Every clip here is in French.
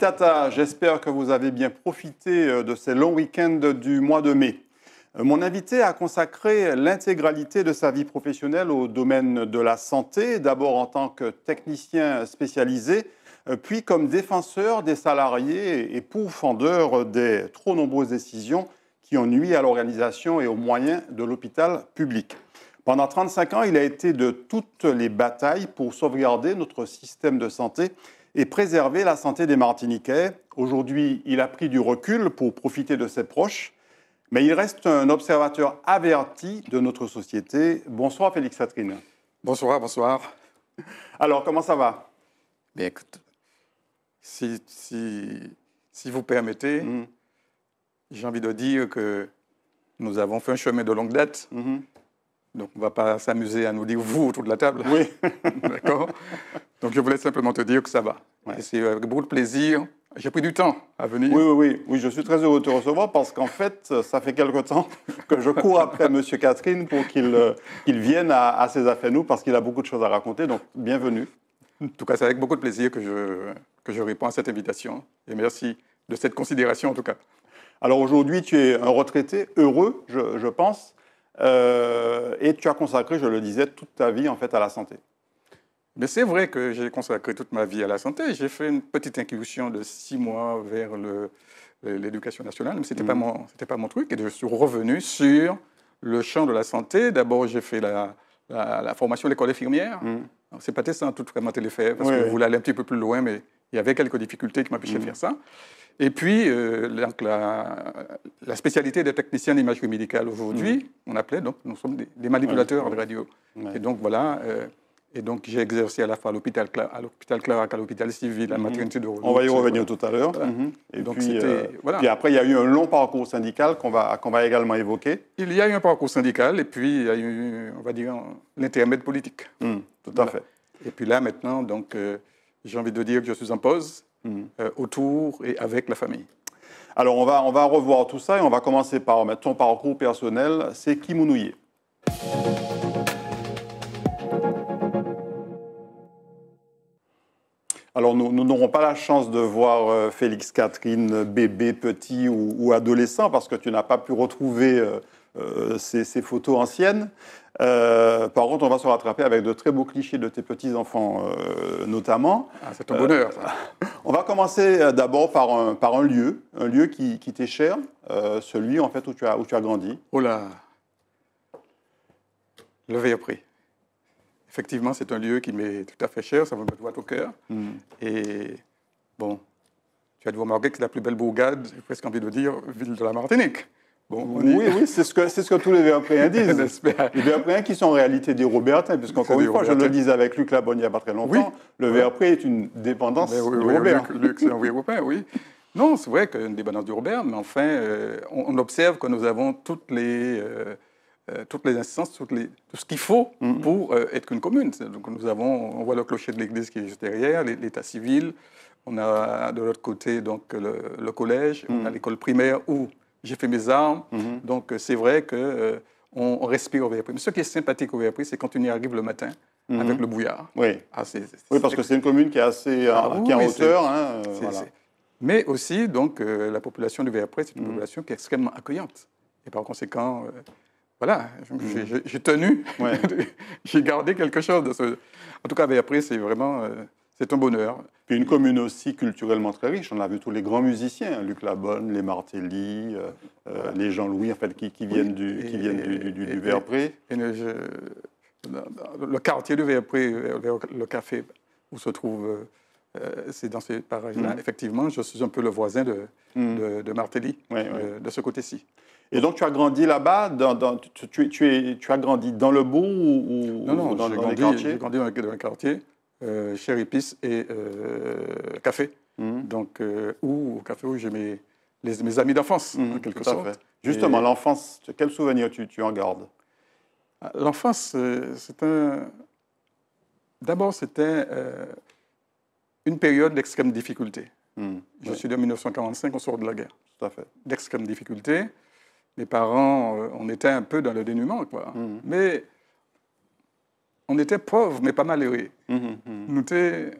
Tata, j'espère que vous avez bien profité euh, de ces longs week-ends du mois de mai. Euh, mon invité a consacré l'intégralité de sa vie professionnelle au domaine de la santé, d'abord en tant que technicien spécialisé, euh, puis comme défenseur des salariés et pourfendeur des trop nombreuses décisions qui ont nui à l'organisation et aux moyens de l'hôpital public. Pendant 35 ans, il a été de toutes les batailles pour sauvegarder notre système de santé et préserver la santé des Martiniquais. Aujourd'hui, il a pris du recul pour profiter de ses proches, mais il reste un observateur averti de notre société. Bonsoir Félix Satrine. Bonsoir, bonsoir. Alors, comment ça va Bien, écoute, si, si, si vous permettez, mm-hmm. j'ai envie de dire que nous avons fait un chemin de longue date. Mm-hmm. Donc, on ne va pas s'amuser à nous dire vous autour de la table. Oui. D'accord donc je voulais simplement te dire que ça va. C'est avec beaucoup de plaisir. J'ai pris du temps à venir. Oui, oui, oui. oui je suis très heureux de te recevoir parce qu'en fait, ça fait quelque temps que je cours après M. Catherine pour euh, qu'il vienne à, à ses affaires nous parce qu'il a beaucoup de choses à raconter. Donc, bienvenue. En tout cas, c'est avec beaucoup de plaisir que je, que je réponds à cette invitation. Et merci de cette considération, en tout cas. Alors aujourd'hui, tu es un retraité heureux, je, je pense, euh, et tu as consacré, je le disais, toute ta vie en fait à la santé. Mais c'est vrai que j'ai consacré toute ma vie à la santé. J'ai fait une petite incursion de six mois vers l'éducation nationale, mais ce n'était pas, mm. mon, pas mon truc. Et je suis revenu sur le champ de la santé. D'abord, j'ai fait la, la, formation à l'école infirmière. Ce mm. C'est pas testant hein, tout vraiment tout parce que je voulais aller un petit peu plus loin, mais il y avait quelques difficultés qui m'empêchaient de mm. faire ça. Et puis, euh, donc la, spécialité des techniciens d'imagerie médicale aujourd'hui, on appelait, donc, nous sommes des, manipulateurs de radio. Et donc, voilà, euh, et donc, j'ai exercé à la fois à l'hôpital, à l'hôpital Clarac, à l'hôpital civil, à la mhm. maternité de Roulou, On va y revenir tout à l'heure. Mhm. Et donc, euh, puis, après, il y a eu un long parcours syndical qu'on va, qu'on va également évoquer. Il y a eu un parcours syndical et puis il y a eu, on va dire, l'intermède politique. Mhm, tout à fait. Et puis là, maintenant, donc, euh, j'ai envie de dire que je suis en pause euh, autour et avec la famille. Alors, on va, on va revoir tout ça et on va commencer par ton parcours personnel. C'est Kimounouye. Alors nous n'aurons pas la chance de voir euh, Félix Catherine bébé, petit ou, adolescent, parce que tu n'as pas pu retrouver euh, euh, ces, photos anciennes. par contre, on va se rattraper avec de très beaux clichés de tes petits-enfants, notamment. Ah, c'est ton bonheur. on va commencer d'abord par un, lieu, un lieu qui, t'est cher, celui en fait où tu as, grandi. Oh là au prix effectivement, c'est un lieu qui m'est tout à fait cher, ça me doit au cœur. Mm. Et bon, tu as dû remarquer que c'est la plus belle bourgade, j'ai presque envie de dire, ville de la Martinique. Bon, Oui, oui, c'est ce, que, ce que tous les Véopréens disent. les Véopréens qui sont en réalité des Robertins, puisqu'encore une fois, je le disais avec Luc Labonne il n'y a pas très longtemps, le Véopré est une dépendance du Robert. Luc, Luc c'est un Véopréen, oui. Non, c'est vrai une dépendance du Robert, mais enfin, euh, on, observe que nous avons toutes les... Euh, euh, toutes les instances, toutes tout ce qu'il faut mm-hmm. pour euh, être une commune. Donc nous avons, on voit le clocher de l'église qui est juste derrière, l'état civil, on a de l'autre côté donc le, collège, on a mm-hmm. l'école primaire où j'ai fait mes armes. Mm-hmm. Donc euh, c'est vrai que on, respire au VRP. Mais ce qui est sympathique au VRP, c'est quand on y arrive le matin. Avec le bouillard. Oui. Ah, parce que c'est une commune qui est assez ah qui est en hauteur. Hein, Mais aussi, donc, la population du VRP, c'est une population qui est extrêmement accueillante. Et par conséquent, voilà, mm. j'ai tenu, j'ai gardé quelque chose de ce... En tout cas, avec c'est vraiment, euh, c'est un bonheur. Puis une commune aussi culturellement très riche. On a vu tous les grands musiciens, hein, Luc Labonne, les Martelly, euh, euh, les Jean-Louis, en fait, qui, viennent du, qui viennent du, le quartier du Verpré, le café où se trouve, c'est dans ces parages-là. Mm. Effectivement, je suis un peu le voisin de, mm. Martelly, de ce côté-ci. Et donc, tu as grandi là-bas tu, as grandi dans le bout ou, dans, dans grandi, les quartiers J'ai grandi dans, un quartier, euh, Cher et euh, Café. Hum. Donc, euh, où, au café où j'ai mes, amis d'enfance, hum, en quelque sorte. Justement, l'enfance, quel souvenir tu, en gardes ah, L'enfance, euh, c'est un. D'abord, c'était une période d'extrême difficulté. Hum, Je suis suis de 1945, on sort de la guerre. Tout à fait. D'extrême difficulté mes parents, euh, on était un peu dans le dénuement, quoi. Mhm. Mais on était pauvres, mais pas malheureux. Mhm, mhm.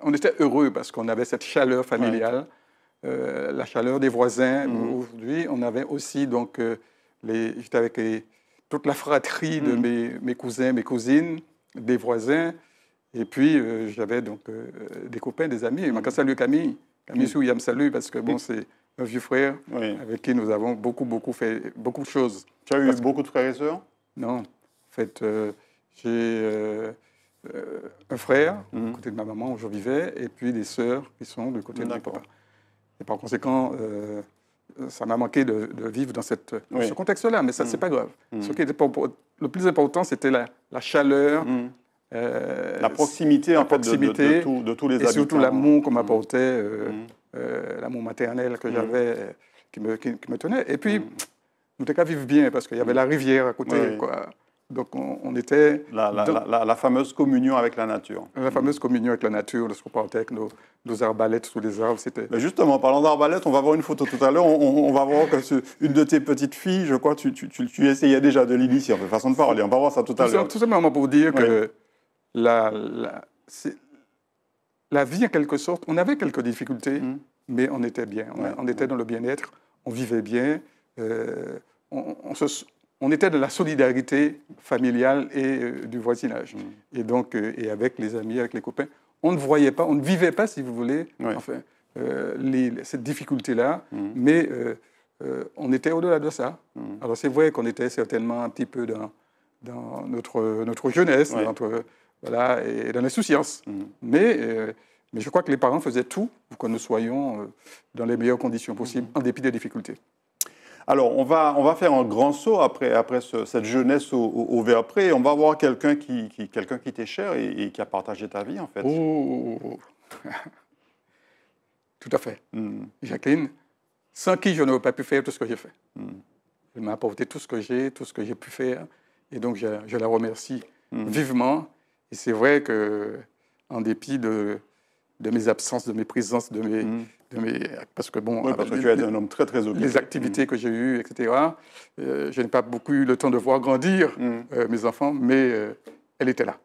on était heureux parce qu'on avait cette chaleur familiale, euh, la chaleur des voisins. Aujourd'hui, on avait aussi, donc, euh, j'étais avec toute la fratrie de mes, cousins, mes cousines, des voisins. Et puis, j'avais donc des copains, des amis. Ma Camille, Camille me salut, parce que bon, c'est un vieux frère avec qui nous avons beaucoup, beaucoup fait beaucoup de choses. Tu as eu beaucoup de frères et sœurs Non. En fait, euh, j'ai euh, un frère du mhm. côté de ma maman où je vivais et puis des sœurs qui sont du côté de mon papa. Et par conséquent, euh, ça m'a manqué de, vivre dans cette, ce contexte-là, mais ça, mhm. c'est pas grave. Mhm. Ce qui était le plus important, c'était la, chaleur. la proximité, en proximité, de, tous les habitants. Et surtout l'amour qu'on m'apportait euh, l'amour maternel que mm. j'avais, euh, qui, me, qui, me tenait. Et puis, mm. nous n'étions qu'à vivre bien, parce qu'il y avait mm. la rivière à côté. Quoi. Donc, on, était... La, la, la, fameuse communion avec la nature. La fameuse communion avec la nature, lorsqu'on partait avec nos, nos, arbalètes sous les arbres, c'était... Justement, parlant d'arbalètes, on va voir une photo tout à l'heure. On, va voir que une de tes petites filles, je crois, tu, tu, tu, essayais déjà de l'initier, de façon de parler. On va voir ça tout à l'heure. Tout simplement pour dire que la, la vie, en quelque sorte, on avait quelques difficultés, mm. mais on était bien. On, était dans le bien-être, on vivait bien, euh, on, était dans la solidarité familiale et euh, du voisinage. Mm. Et donc, euh, et avec les amis, avec les copains, on ne voyait pas, on ne vivait pas, si vous voulez, enfin, cette difficulté-là, mm. mais on était au-delà de ça. Alors, c'est vrai qu'on était certainement un petit peu dans, notre, notre jeunesse, notre voilà, et, dans les Mmh. Mais, euh, mais je crois que les parents faisaient tout pour que nous soyons euh, dans les meilleures conditions possibles, mm-hmm. en dépit des difficultés. Alors, on va, on va faire un grand saut après, après cette jeunesse au, au, On va voir quelqu'un qui, quelqu'un qui t'est cher et, qui a partagé ta vie, en fait. Oh, oh, oh, tout à fait. Mm. Jacqueline, sans qui je n'aurais pas pu faire tout ce que j'ai fait. Mm. Elle m'a apporté tout ce que j'ai, tout ce que j'ai pu faire. Et donc, je la remercie mm. vivement et c'est vrai que, en dépit de, de mes absences, de mes présences, de mes, mm. de mes parce que bon, tu es un homme très très occupé. Les activités mm. que j'ai eues, etc. Euh, je n'ai pas beaucoup eu le temps de voir grandir mm. euh, mes enfants, mais euh, elle était là.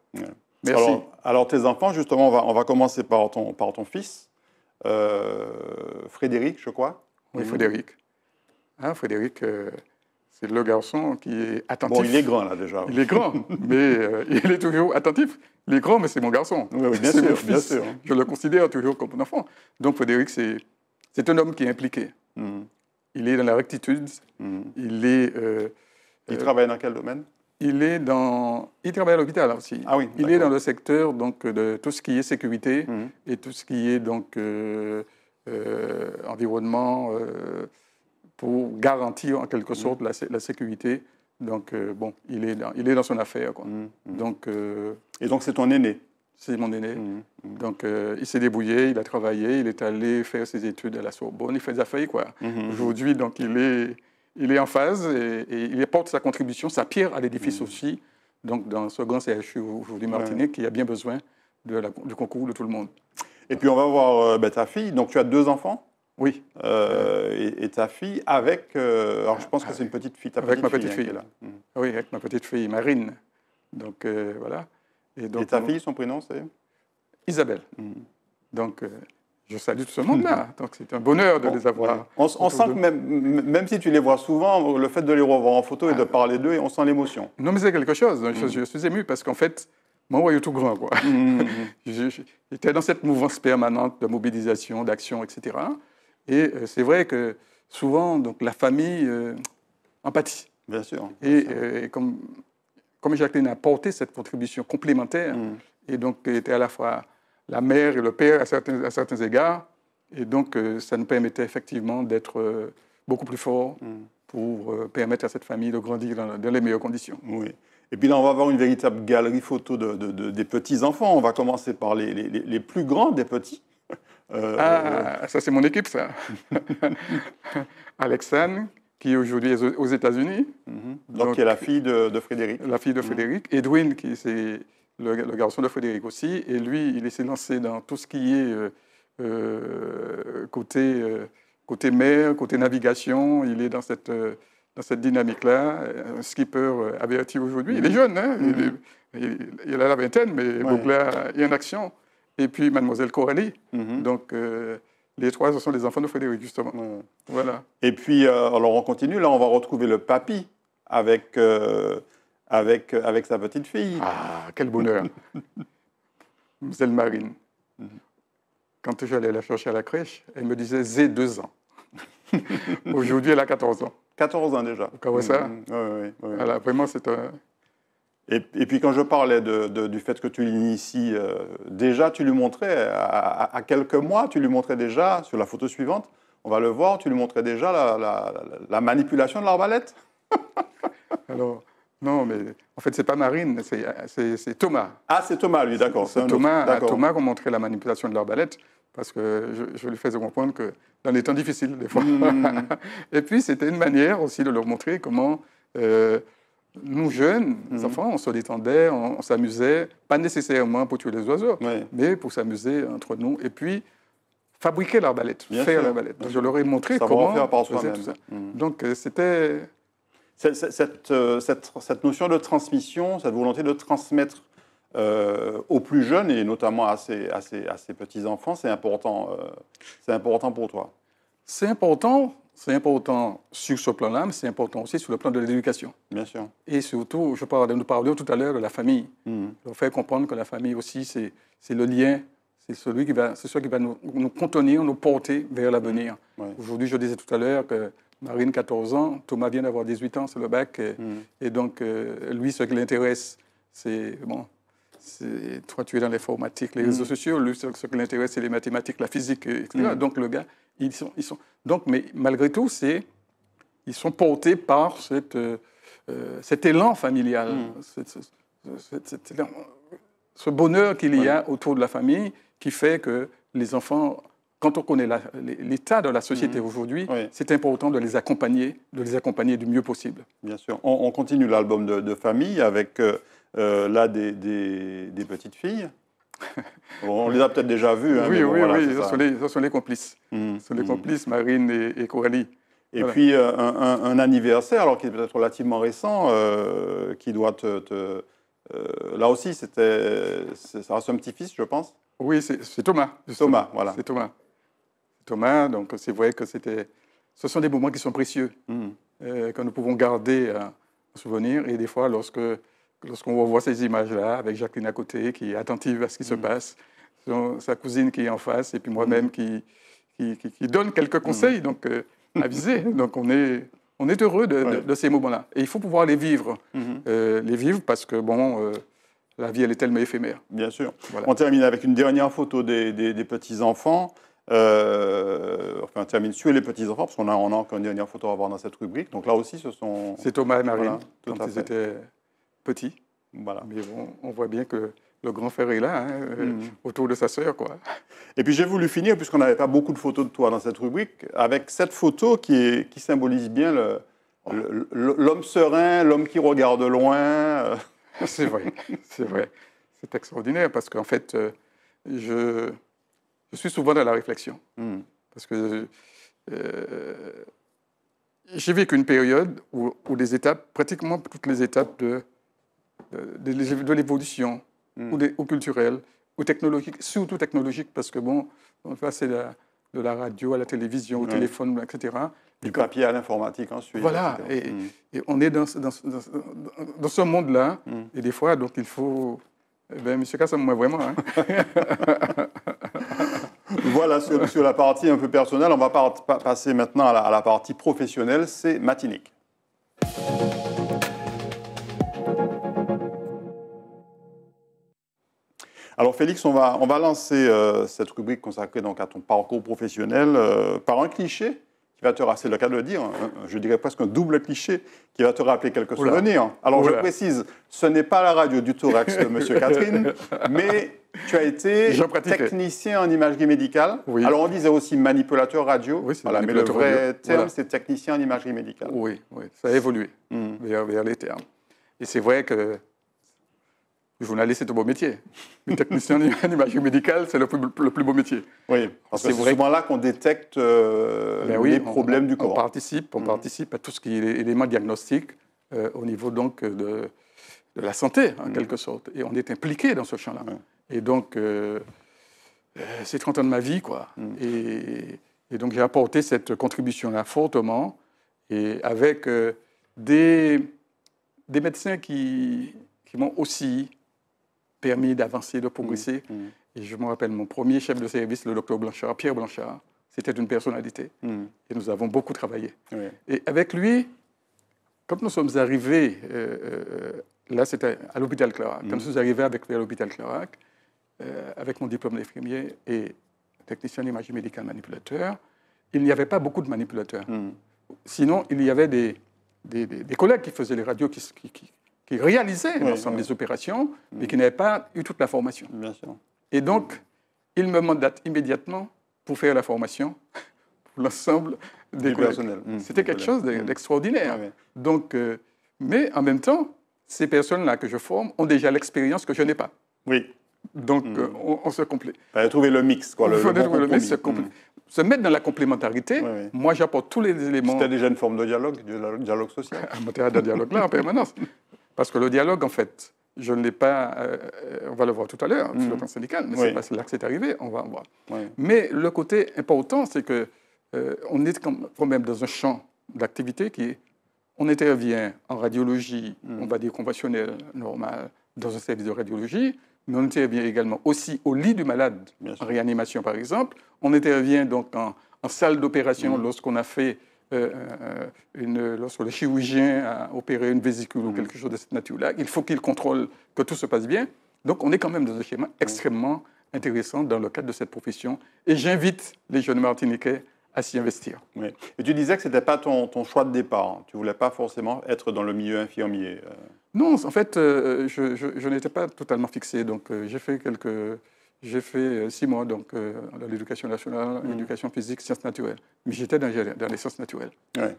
Merci. Alors, tes enfants, justement, on va, on va commencer par ton par ton fils, Frédéric, je crois. Oui, Frédéric. Ah, Frédéric, c'est le garçon qui est attentif. Bon, il est grand là déjà. Il est grand, mais euh, il est toujours attentif. Il est grand, mais c'est mon garçon. Oui, bien, sûr, bien sûr. Je le considère toujours comme un enfant. Donc Frédéric, c'est un homme qui est impliqué. Hmm. Il est dans la rectitude. Hmm. Il est. Euh, il euh, travaille dans quel domaine il est dans, il travaille à l'hôpital aussi. Ah oui, il est dans le secteur donc de tout ce qui est sécurité hmm. et tout ce qui est donc environnement pour garantir en quelque mm. sorte la, sécurité. Donc, euh, bon, il est, dans, il est dans son affaire. Mm, mm. Donc, euh, Et donc, c'est ton aîné C'est mon aîné. Donc, euh, il s'est débrouillé, il a travaillé, il est allé faire ses études à la Sorbonne, il fait des affaires, quoi. Aujourd'hui, donc, il est, il est en phase et, il apporte sa contribution, sa pierre à l'édifice aussi, donc, dans ce grand CHU aujourd'hui Martinique, qui a bien besoin de la, du concours de tout le monde. Et puis, on va voir bah, ta fille. Donc, tu as deux enfants oui, euh, et, ta fille avec. Euh, alors je pense que c'est une petite fille. avec ma hein, petite fille, là. Mm. Oui, avec ma petite fille Marine. Donc euh, voilà. Et, donc, ta fille, son prénom c'est Isabelle. Mm. Donc je salue tout ce monde-là. Donc c'est un bonheur de les avoir. On, sent que même, même si tu les vois souvent, le fait de les revoir en photo et de ah. parler d'eux, on sent l'émotion. Non, mais c'est quelque chose. Je, mm. suis ému parce qu'en fait, moi, voyait tout grand. Quoi. J'étais dans cette mouvance permanente de mobilisation, d'action, etc. Et euh, c'est vrai que souvent, donc, la famille euh, empathie. Bien sûr. et, euh, comme, Jacqueline a porté cette contribution complémentaire, mm. et donc était à la fois la mère et le père à certains, à certains égards, et donc ça nous permettait effectivement d'être beaucoup plus forts mm. pour permettre à cette famille de grandir dans, les meilleures conditions. Oui. Et puis là, on va avoir une véritable galerie photo des petits-enfants. On va commencer par les, les plus grands des petits. Euh, ah, ça c'est mon équipe, ça. Alexane, qui aujourd'hui aux États-Unis. Mhm. Donc, qui est la fille de, Frédéric. La fille de mhm. Frédéric. Edwin, qui c'est le, garçon de Frédéric aussi. Et lui, il s'est lancé dans tout ce qui est euh, euh, côté, mer, côté navigation. Il est dans cette dynamique-là, un skipper averti aujourd'hui. Il est mhm. jeune, hein. il, a la vingtaine, mais il est en action et puis Mademoiselle Coralie. Mhm. Donc, euh, les trois, ce sont les enfants de Frédéric, justement. Voilà. Et puis, euh, alors on continue, là, on va retrouver le papy avec, euh, avec, avec sa petite fille. Ah, quel bonheur Mademoiselle Marine. Mhm. Quand j'allais la chercher à la crèche, elle me disait Zé, deux ans. Aujourd'hui, elle a 14 ans. 14 ans déjà. Vous ça oui, oui, oui. vraiment, c'est un, et, puis quand je parlais du fait que tu l'inities, euh, déjà tu lui montrais, à, quelques mois, tu lui montrais déjà, sur la photo suivante, on va le voir, tu lui montrais déjà la, manipulation de l'arbalète. Alors, non, mais en fait, c'est pas Marine, c'est Thomas. Ah, c'est Thomas, lui, d'accord. C'est Thomas, Thomas qui a la manipulation de l'arbalète, parce que je, lui faisais comprendre que dans les temps difficiles, des fois. Hmm. Et puis, c'était une manière aussi de leur montrer comment... Euh, nous jeunes, les mhm. enfants, on se détendait, on, s'amusait, pas nécessairement pour tuer les oiseaux, mais pour s'amuser entre nous. Et puis, fabriquer l'arbalète, faire l'arbalète. je leur ai montré comment faire par tout ça. Mhm. Donc, euh, c'était... Euh, cette, notion de transmission, cette volonté de transmettre euh, aux plus jeunes, et notamment à ces, à petits-enfants, c'est important, c'est important pour toi C'est important, c'est important sur ce plan-là, mais c'est important aussi sur le plan de l'éducation. Bien sûr. Et surtout, je parlais, nous parlions tout à l'heure de la famille. Mmh. faire comprendre que la famille aussi, c'est le lien, c'est celui qui va, celui qui va nous, contenir, nous porter vers l'avenir. Aujourd'hui, je disais tout à l'heure que Marine, 14 ans, Thomas vient d'avoir 18 ans, c'est le bac. Et, hmm. donc, euh, lui, ce qui l'intéresse, c'est. Bon, toi, tu es dans l'informatique, les hmm. réseaux sociaux, lui, ce, ce qui l'intéresse, c'est les mathématiques, la physique, etc. Hmm. Donc, le gars, ils sont, ils sont, donc, mais malgré tout, c'est, ils sont portés par cette, euh, euh, cet élan familial, hmm. ce bonheur qu'il y a autour de la famille qui fait que les enfants, quand on connaît l'état de la société hmm. aujourd'hui, c'est important de les accompagner, de les accompagner du mieux possible. Bien sûr. On, continue l'album de, famille avec euh, là des, des petites filles. On les a peut-être déjà vus. Hein, oui, oui, oui, ce sont, les, complices. Mmh, ce sont les mmh. complices, Marine et, Coralie. Et puis, euh, un, anniversaire, alors qui est peut-être relativement récent, euh, qui doit te. Euh, là aussi, c'était. Ça un petit-fils, je pense. Oui, c'est Thomas. Thomas, Thomas, voilà. C'est Thomas. Thomas, donc c'est vrai que c'était. Ce sont des moments qui sont précieux, mmh. que nous pouvons garder en souvenir. Et des fois, lorsque lorsqu'on voit ces images-là, avec Jacqueline à côté, qui est attentive à ce qui se mm. passe, sa cousine qui est en face, et puis mm. moi-même qui, qui, donne quelques mm. conseils, donc euh, avisé Donc on est, on est heureux de, ces moments-là. Et il faut pouvoir les vivre. Mm-hmm. Euh, les vivre parce que, bon... Euh, la vie, elle est tellement éphémère. Bien sûr. On termine avec une dernière photo des, des, petits-enfants. enfin, on termine sur les petits-enfants, parce qu'on a, encore une dernière photo à avoir dans cette rubrique. Donc là aussi, ce sont. C'est Thomas et Marine, quand petit. Voilà, mais on voit bien que le grand frère est là, hein, euh, mm. autour de sa sœur. Quoi. Et puis j'ai voulu finir, puisqu'on n'avait pas beaucoup de photos de toi dans cette rubrique, avec cette photo qui, qui symbolise bien l'homme serein, l'homme qui regarde loin. Euh. c'est vrai, c'est vrai. C'est extraordinaire parce qu'en fait, euh, je, suis souvent dans la réflexion. Mm. Parce que j'ai vécu une période où, où, étapes, pratiquement toutes les étapes de euh, de, l'évolution, hmm. ou, ou, culturelle, ou technologique, surtout technologique, parce que bon, on passe de de la radio à la télévision, au téléphone, etc. Du papier à l'informatique ensuite. Voilà, et, hmm. on est dans, ce monde-là, hmm. et des fois, donc il faut. Eh bien, monsieur Kassam, moi vraiment. Hein. voilà, sur, la partie un peu personnelle, on va passer maintenant à la, à la partie professionnelle, c'est Matinique. Alors Félix, on va, on va lancer euh, cette rubrique consacrée donc, à ton parcours professionnel euh, par un cliché qui va te rasser le cas de le dire, hein, hein, je dirais presque un double cliché qui va te rappeler quelques souvenirs. Alors je précise, ce n'est pas la radio du thorax de Monsieur Catherine, mais tu as été technicien en imagerie médicale. Alors on disait aussi manipulateur radio, voilà, mais le vrai terme c'est technicien en imagerie médicale. Oui, oui ça a évolué hmm. vers les termes. Et c'est vrai que Journaliste, c'est un beau métier. Une technicien d'imagerie médicale, c'est le, plus, beau métier. Oui, c'est souvent là qu'on détecte euh, ben les problèmes du corps. On participe, on mm. participe à tout ce qui est élément diagnostique euh, au niveau donc de, la santé, en mm. quelque sorte. Et on est impliqué dans ce champ-là. Et donc, euh, c'est 30 ans de ma vie, quoi. Mm. Et, donc, j'ai apporté cette contribution-là fortement, et avec des, des médecins qui, qui m'ont aussi permis d'avancer, de progresser. Mm, mm. Et je me rappelle, mon premier chef de service, le docteur Blanchard, Pierre Blanchard, c'était une personnalité. Mm. Et nous avons beaucoup travaillé. Et avec lui, quand nous sommes arrivés, euh, euh, là c'était à l'hôpital Clarac, quand nous sommes arrivés avec, l'hôpital Clarac, euh, avec mon diplôme d'infirmier et technicien d'imagerie médicale manipulateur, il n'y avait pas beaucoup de manipulateurs. Sinon, il y avait des, des, collègues qui faisaient les radios qui qui réalisait l'ensemble des opérations, mais mm. qui n'avait pas eu toute la formation. Bien sûr. Et donc, il me mandate immédiatement pour faire la formation pour l'ensemble des personnels. Mm. C'était quelque chose mm. d'extraordinaire. Donc, euh, mais en même temps, ces personnes-là que je forme ont déjà l'expérience que je n'ai pas. Oui. Donc, euh, on, se complète. trouver le mix, quoi. Il trouver le mix, se, mettre dans la complémentarité. Moi, j'apporte tous les éléments. C'était déjà une forme de dialogue, de dialogue social. un matériel de dialogue là en permanence. Parce que le dialogue, en fait, je ne l'ai pas. Euh, euh, on va le voir tout à l'heure mm. sur le plan syndical, mais c'est pas là que c'est arrivé, on va en voir. Mais le côté important, c'est que euh, on est quand même dans un champ d'activité qui est. On intervient en radiologie, mm. on va dire conventionnelle, normale, dans un service de radiologie, mais on intervient également aussi au lit du malade, en réanimation par exemple. On intervient donc en, salle d'opération mm. lorsqu'on a fait euh, euh, une, lorsque le chirurgien a opéré une vésicule ou mhm. quelque chose de cette nature-là, il faut qu'il contrôle que tout se passe bien. Donc on est quand même dans un schéma mhm. extrêmement intéressant dans le cadre de cette profession. Et j'invite les jeunes Martiniquais à s'y investir. Et tu disais que ce n'était pas ton, ton, choix de départ. Tu ne voulais pas forcément être dans le milieu infirmier. Euh. Non, en fait, je, n'étais pas totalement fixé. Donc, j'ai fait quelques j'ai fait euh, six mois donc, euh, dans l'éducation nationale, mm. éducation physique, sciences naturelles. Mais j'étais dans, les sciences naturelles.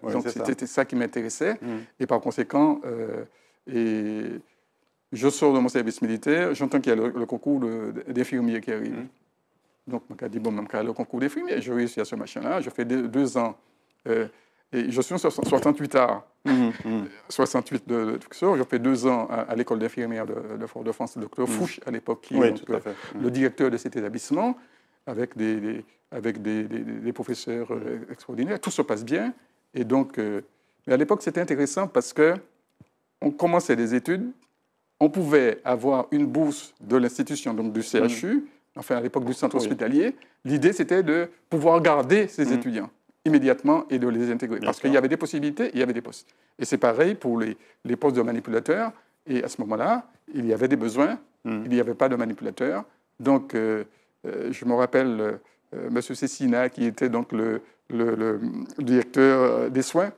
donc c'était ça. qui m'intéressait. Mm. Et par conséquent, euh, et je sors de mon service militaire, j'entends qu'il y a le, concours concours d'infirmiers qui arrive. Mm. Donc, je m'a dit, bon, même le concours d'infirmiers, je réussis à ce machin-là, je fais deux, ans. Et je suis en 68 à 68 de, J'ai fait deux ans à, l'école d'infirmière de, Fort-de-France, le docteur mmh. Fouch, à l'époque, qui est euh, mmh. le directeur de cet établissement, avec des, professeurs euh, mmh. extraordinaires. Tout se passe bien. Et donc, euh, mais à l'époque, c'était intéressant parce qu'on on commençait des études, on pouvait avoir une bourse de l'institution, donc du CHU, enfin à l'époque du centre hospitalier. L'idée, c'était de pouvoir garder ces étudiants immédiatement et de les intégrer. parce qu'il y avait des possibilités, il y avait des postes. Et c'est pareil pour les, postes de manipulateurs. Et à ce moment-là, il y avait des besoins, hmm. il n'y avait pas de manipulateurs. Donc, euh, euh, je me rappelle euh, M. Cessina, qui était donc le, directeur des soins,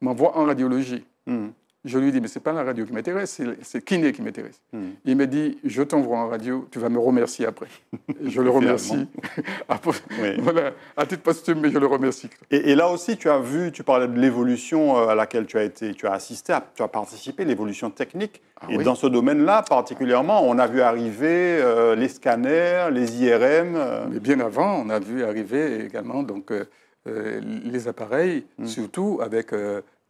m'envoie en radiologie. Hmm. Je lui dis, mais ce n'est pas la radio qui m'intéresse, c'est Kiné qui m'intéresse. Hmm. Il me dit, je t'envoie en radio, tu vas me remercier après. je le remercie. à, voilà, à titre posthume, mais je le remercie. Et, là aussi, tu as vu, tu parlais de l'évolution euh, à laquelle tu as, été, tu as assisté, tu as participé, l'évolution technique. Ah et dans ce domaine-là, particulièrement, on a vu arriver euh, les scanners, les IRM. Euh. Mais bien avant, on a vu arriver également donc, les appareils, hmm. surtout avec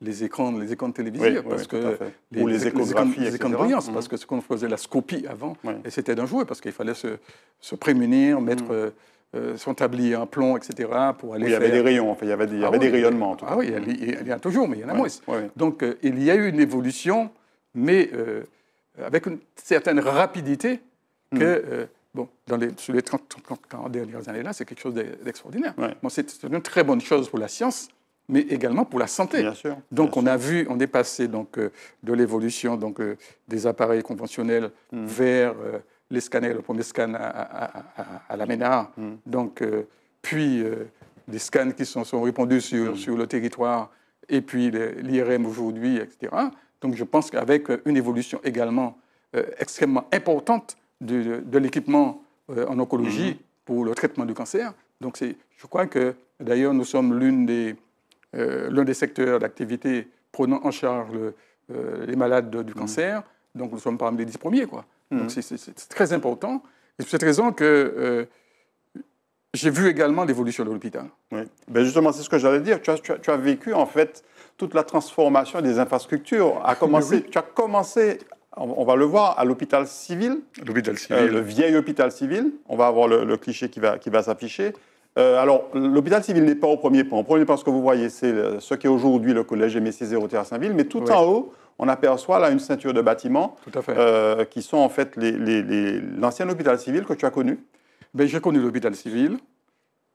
les écrans, les écrans de télévision, parce que les, Ou les, échographies, les, écrans, de mm. parce que ce qu'on faisait la scopie avant, et c'était dangereux parce qu'il fallait se, se prémunir, mm. mettre euh, son tablier en plomb, etc. Pour aller. il y avait des rayons, enfin, il y avait des, ah rayonnements. Ah oui, il y, mm. en a toujours, mais il y en a moins. Donc euh, il y a eu une évolution, mais euh, avec une certaine rapidité que. Bon, dans les, sur les 30, dernières années-là, c'est quelque chose d'extraordinaire. Bon, c'est une très bonne chose pour la science, mais également pour la santé. donc on a vu, on est passé donc euh, de l'évolution donc euh, des appareils conventionnels hmm. vers euh, les scanners, le premier scan à, la Ménard, hmm. donc puis des scans qui sont, sont répandus sur, hmm. sur le territoire, et puis l'IRM aujourd'hui, etc. Donc je pense qu'avec une évolution également extrêmement importante de, de l'équipement en oncologie pour le traitement du cancer, donc je crois que d'ailleurs nous sommes l'une des euh, l'un des secteurs d'activité prenant en charge euh, les malades du mmh. cancer. Donc nous sommes parmi les dix premiers. Quoi. Mmh. c'est très important. Et c'est pour cette raison que euh, j'ai vu également l'évolution de l'hôpital. Ben, justement, c'est ce que j'allais dire. Tu as, tu, vécu, en fait, toute la transformation des infrastructures. commencé, Tu as commencé, on, va le voir, à l'hôpital civil. L'hôpital civil. le vieil hôpital civil. On va avoir le, cliché qui va s'afficher. Euh, alors, l'hôpital civil n'est pas au premier plan. Au premier plan, ce que vous voyez, c'est ce qu'est aujourd'hui le collège MSI 0 Terre Saint-Ville, mais tout en haut, on aperçoit là une ceinture de bâtiments euh, qui sont en fait l'ancien les, hôpital civil que tu as connu. Ben, j'ai connu l'hôpital civil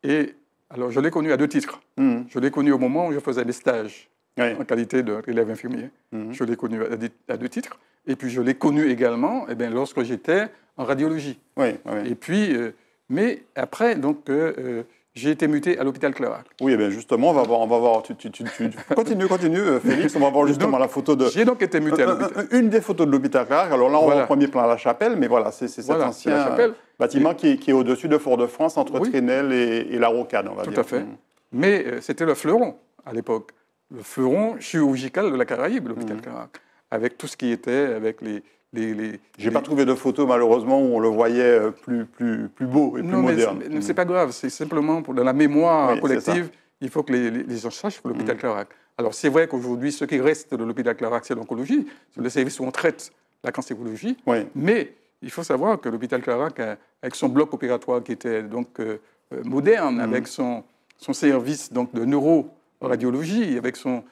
et alors je l'ai connu à deux titres. Hmm. Je l'ai connu au moment où je faisais des stages en qualité d'élève infirmier. Hmm. Je l'ai connu à, deux titres. Et puis je l'ai connu également et eh bien, lorsque j'étais en radiologie. Oui, oui. Et puis euh, mais après, donc, euh, euh, j'ai été muté à l'hôpital Clara. Oui, eh bien justement, on va voir. On va voir tu, Continue, continue, euh, Félix. On va voir justement la photo de. J'ai donc été muté à l'hôpital. Une des photos de l'hôpital Clarac, Alors là, on voit en premier plan la chapelle, mais voilà, c'est cet ancien bâtiment qui, qui, est au-dessus de Fort-de-France, entre oui. et, la Rocade, on va Tout dire. à fait. Mais c'était le fleuron à l'époque, le fleuron chirurgical de la Caraïbe, l'hôpital mmh. Clarac. avec tout ce qui était, avec les, – Je n'ai J'ai pas trouvé de photos malheureusement où on le voyait euh, plus, plus, plus beau et plus non, Mais c'est n'est pas grave, c'est simplement pour, dans la mémoire collective, il faut que les, gens sachent que l'hôpital mm. Clarac, Alors c'est vrai qu'aujourd'hui, ce qui reste de l'hôpital Clarac, c'est l'oncologie, c'est le service où on traite la cancérologie. Mais il faut savoir que l'hôpital Clarac, avec son bloc opératoire qui était donc euh, euh, moderne, mm. avec son, son service donc de neuro-radiologie, avec son,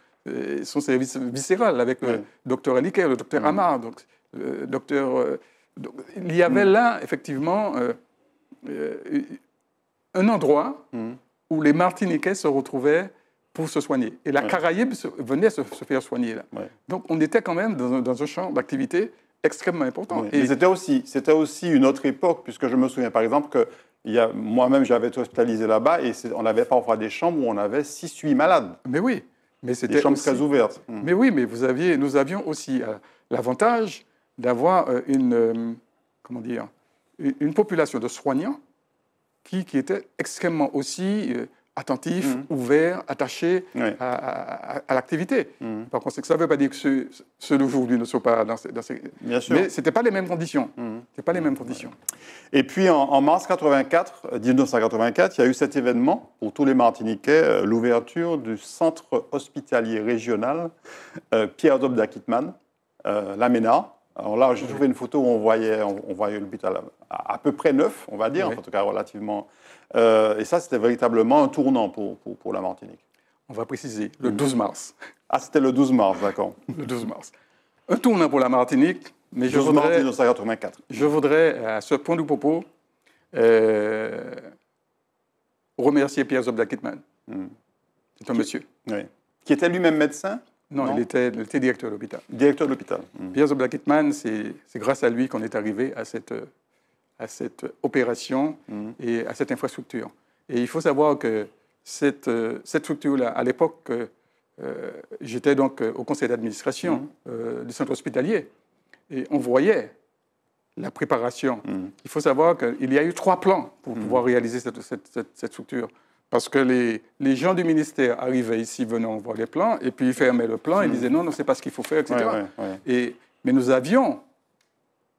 son service viscéral, avec le docteur Aliker, le docteur mm. Amar, donc euh, docteur. Euh, il y avait hmm. là, effectivement, euh, un endroit hmm. où les Martiniquais se retrouvaient pour se soigner. Et la Caraïbe venait se, faire soigner là. Donc on était quand même dans, un champ d'activité extrêmement important. Et c'était aussi, c'était aussi une autre époque, puisque je me souviens par exemple que moi-même j'avais été hospitalisé là-bas et on avait parfois des chambres où on avait 6-8 malades. Mais oui, mais c'était des chambres très ouvertes. Hmm. Mais oui, mais vous aviez, nous avions aussi l'avantage d'avoir euh, une, euh, comment dire, une population de soignants qui, qui était extrêmement aussi euh, attentif, mm-hmm. ouvert, attaché à, l'activité. Mm-hmm. Par contre, ça ne veut pas dire que ceux, d'aujourd'hui ne sont pas dans ces... Dans Mais ce pas les mêmes conditions. Mm-hmm. pas les mêmes conditions. Et puis, en, mars 84, 1984, il y a eu cet événement pour tous les Martiniquais, l'ouverture du centre hospitalier régional Pierre-Dob d'Aquitman, euh, alors là, j'ai trouvé une photo où on voyait, on, voyait le but à, peu près neuf, on va dire, en tout cas relativement. Euh, et ça, c'était véritablement un tournant pour, pour, la Martinique. On va préciser, le 12 mm. mars. Ah, c'était le 12 mars, d'accord. le 12 mars. Un tournant pour la Martinique, mais je voudrais, 1984. je voudrais, à ce point du propos, euh, remercier Pierre zobda mm. C'est un monsieur. Oui. Qui était lui-même médecin non, il, était, directeur de l'hôpital. Directeur de l'hôpital. Mm. Mm. Pierre Zoblakitman, c'est grâce à lui qu'on est arrivé à cette, à cette opération mm. et à cette infrastructure. Et il faut savoir que cette, cette structure-là, à l'époque, euh, j'étais donc euh, au conseil d'administration euh, du centre hospitalier et on voyait la préparation. Il faut savoir qu'il y a eu trois plans pour pouvoir réaliser cette, cette, cette, cette structure. Parce que les, les, gens du ministère arrivaient ici, venant voir les plans, et puis ils fermaient le plan, et ils hmm. disaient non, non, c'est pas ce qu'il faut faire, etc. Et, mais nous avions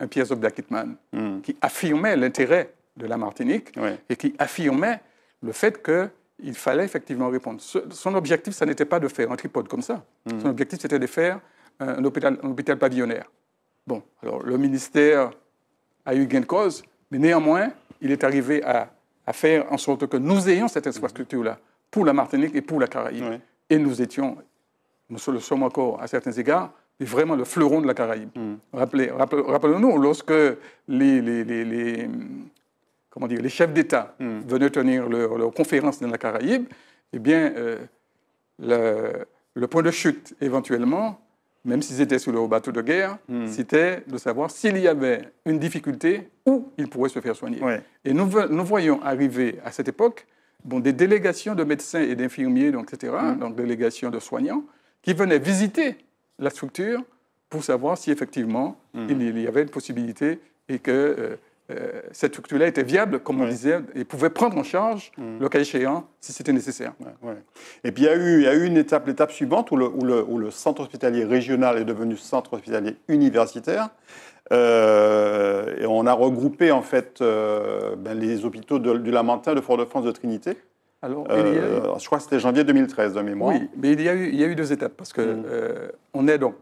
un Pierre Blackitman hmm. qui affirmait l'intérêt de la Martinique et qui affirmait le fait qu'il fallait effectivement répondre. son objectif, ça n'était pas de faire un tripode comme ça. Hmm. Son objectif, c'était de faire un, hôpital, un hôpital pavillonnaire. Bon, alors le ministère a eu gain de cause, mais néanmoins, il est arrivé à à faire en sorte que nous ayons cette infrastructure-là pour la Martinique et pour la Caraïbe. Et nous étions, nous le sommes encore à certains égards, vraiment le fleuron de la Caraïbe. Mm. rappelons Rappelez-nous, lorsque les, comment dire, les chefs d'État mm. venaient tenir leur, conférences conférence dans la Caraïbe, eh bien, euh, le, point de chute, éventuellement, même s'ils étaient sur le bateau de guerre, hmm. c'était de savoir s'il y avait une difficulté, où ils pourraient se faire soigner. Et nous, nous voyons arriver à cette époque bon, des délégations de médecins et d'infirmiers, donc, etc., hmm. donc délégations de soignants, qui venaient visiter la structure pour savoir si effectivement hmm. il y avait une possibilité et que... Euh, euh, cette structure-là était viable, comme on disait, et pouvait prendre en charge mm. le cas échéant si c'était nécessaire. Et puis il y, a eu, il une étape, l'étape suivante, où le, centre hospitalier régional est devenu centre hospitalier universitaire. Euh, et on a regroupé en fait euh, ben, les hôpitaux de, du Lamentin, de Fort-de-France, de Trinité. Alors, Je crois que c'était janvier 2013 de mémoire. Oui, mais il y a eu, il eu deux étapes, parce que mm. on est donc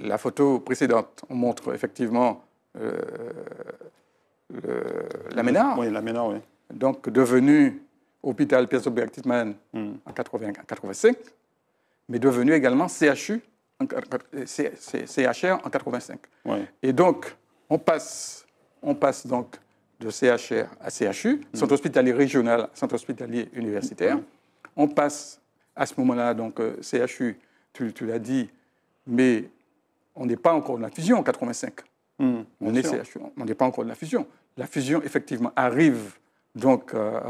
la photo précédente, on montre effectivement euh, la Ménard. Oui, la Ménard, oui. Donc, devenu hôpital pierre bertelsmann hmm. en 85, mais devenu également CHU, CHR en 85. Et donc, on passe, on passe donc de CHR à CHU, hmm. centre hospitalier régional, centre hospitalier universitaire. Hmm. On passe à ce moment-là, donc euh, CHU, tu, tu l'as dit, mais on n'est pas encore dans la fusion en 85 Hmm, on n'est pas encore de la fusion. La fusion, effectivement, arrive donc euh,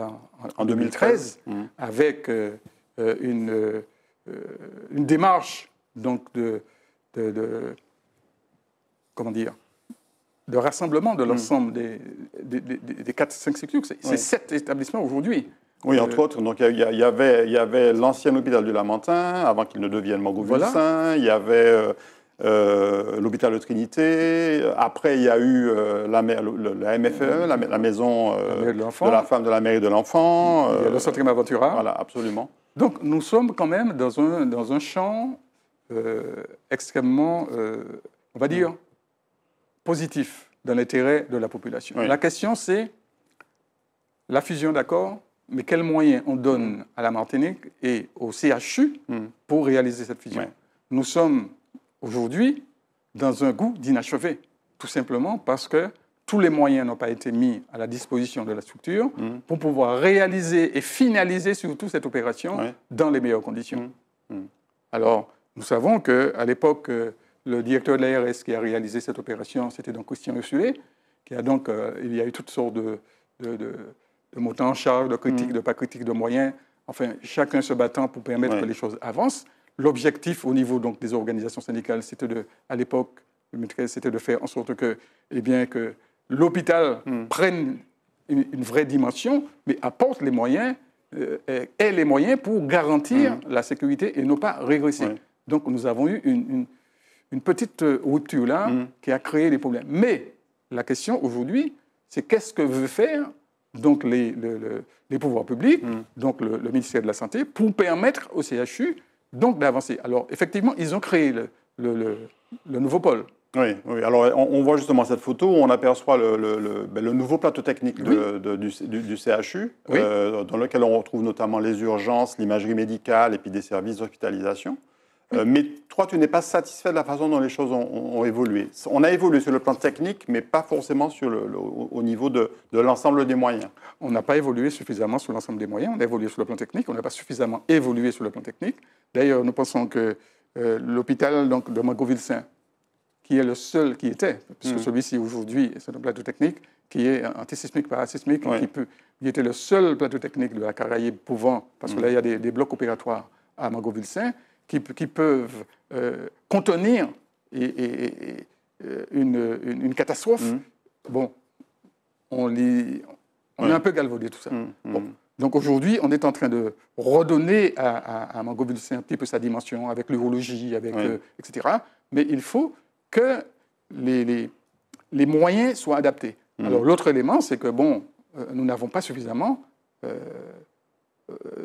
en, 2013, hmm. avec euh, euh, une, démarche donc de, comment dire de rassemblement de hmm. l'ensemble des, 4, 5, secteurs. C'est sept établissements aujourd'hui. Oui, entre autres. Donc, il y, avait, l'ancien hôpital du Lamentin, avant qu'il ne devienne mangouville Il y avait euh, l'hôpital de Trinité. Après, il y a eu euh, e, la, la, MFE, euh, la, maison de, la femme de la mairie de l'enfant. le centre Aventura. Voilà, absolument. Donc, nous sommes quand même dans un, dans un champ extrêmement, on va dire, positif dans l'intérêt de la population. La question, c'est la fusion d'accord, mais quels moyens on donne à la Martinique et au CHU hmm. pour réaliser cette fusion Nous sommes aujourd'hui dans un goût d'inachevé, tout simplement parce que tous les moyens n'ont pas été mis à la disposition de la structure mm. pour pouvoir réaliser et finaliser surtout cette opération dans les meilleures conditions. Mm. Mm. Alors, nous savons qu'à l'époque, euh, le directeur de l'ARS qui a réalisé cette opération, c'était donc Christian Ursule, qui a donc, euh, il y a eu toutes sortes de, de, de, montants en charge, de critiques, de pas critiques, de moyens, enfin, chacun se battant pour permettre que les choses avancent. L'objectif au niveau donc, des organisations syndicales, c'était de, à l'époque, c'était de faire en sorte que, eh bien, que l'hôpital hmm. prenne une, vraie dimension, mais apporte les moyens, euh, et ait les moyens pour garantir hmm. la sécurité et ne pas régresser. Donc nous avons eu une, petite euh, rupture là hmm. qui a créé des problèmes. Mais la question aujourd'hui, c'est qu'est-ce que veut faire donc les, pouvoirs publics, donc le, le ministère de la Santé, pour permettre au CHU donc d'avancer. Alors, effectivement, ils ont créé le, nouveau pôle. Oui, alors on, voit justement cette photo où on aperçoit le, ben, nouveau plateau technique du, CHU, euh, dans lequel on retrouve notamment les urgences, l'imagerie médicale et puis des services d'hospitalisation. Euh, mais toi, tu n'es pas satisfait de la façon dont les choses ont, évolué. On a évolué sur le plan technique, mais pas forcément sur le, au niveau de, l'ensemble des moyens. On n'a pas évolué suffisamment sur l'ensemble des moyens. On a évolué sur le plan technique. On n'a pas suffisamment évolué sur le plan technique. D'ailleurs, nous pensons que euh, l'hôpital donc, de magogville saint qui est le seul qui était, puisque hmm. celui-ci aujourd'hui, c'est un plateau technique qui est antisismique, parasismique, qui peut, était le seul plateau technique de la Caraïbe pouvant, parce que hmm. là, il y a des, blocs opératoires à magogville saint qui, peuvent euh, contenir euh, une, catastrophe, mm. bon, on, est un peu galvaudé tout ça. Mm, mm. Donc aujourd'hui, on est en train de redonner à, à, un petit peu sa dimension avec l'urologie, avec euh, etc. Mais il faut que les, moyens soient adaptés. Alors l'autre élément, c'est que bon, nous n'avons pas suffisamment,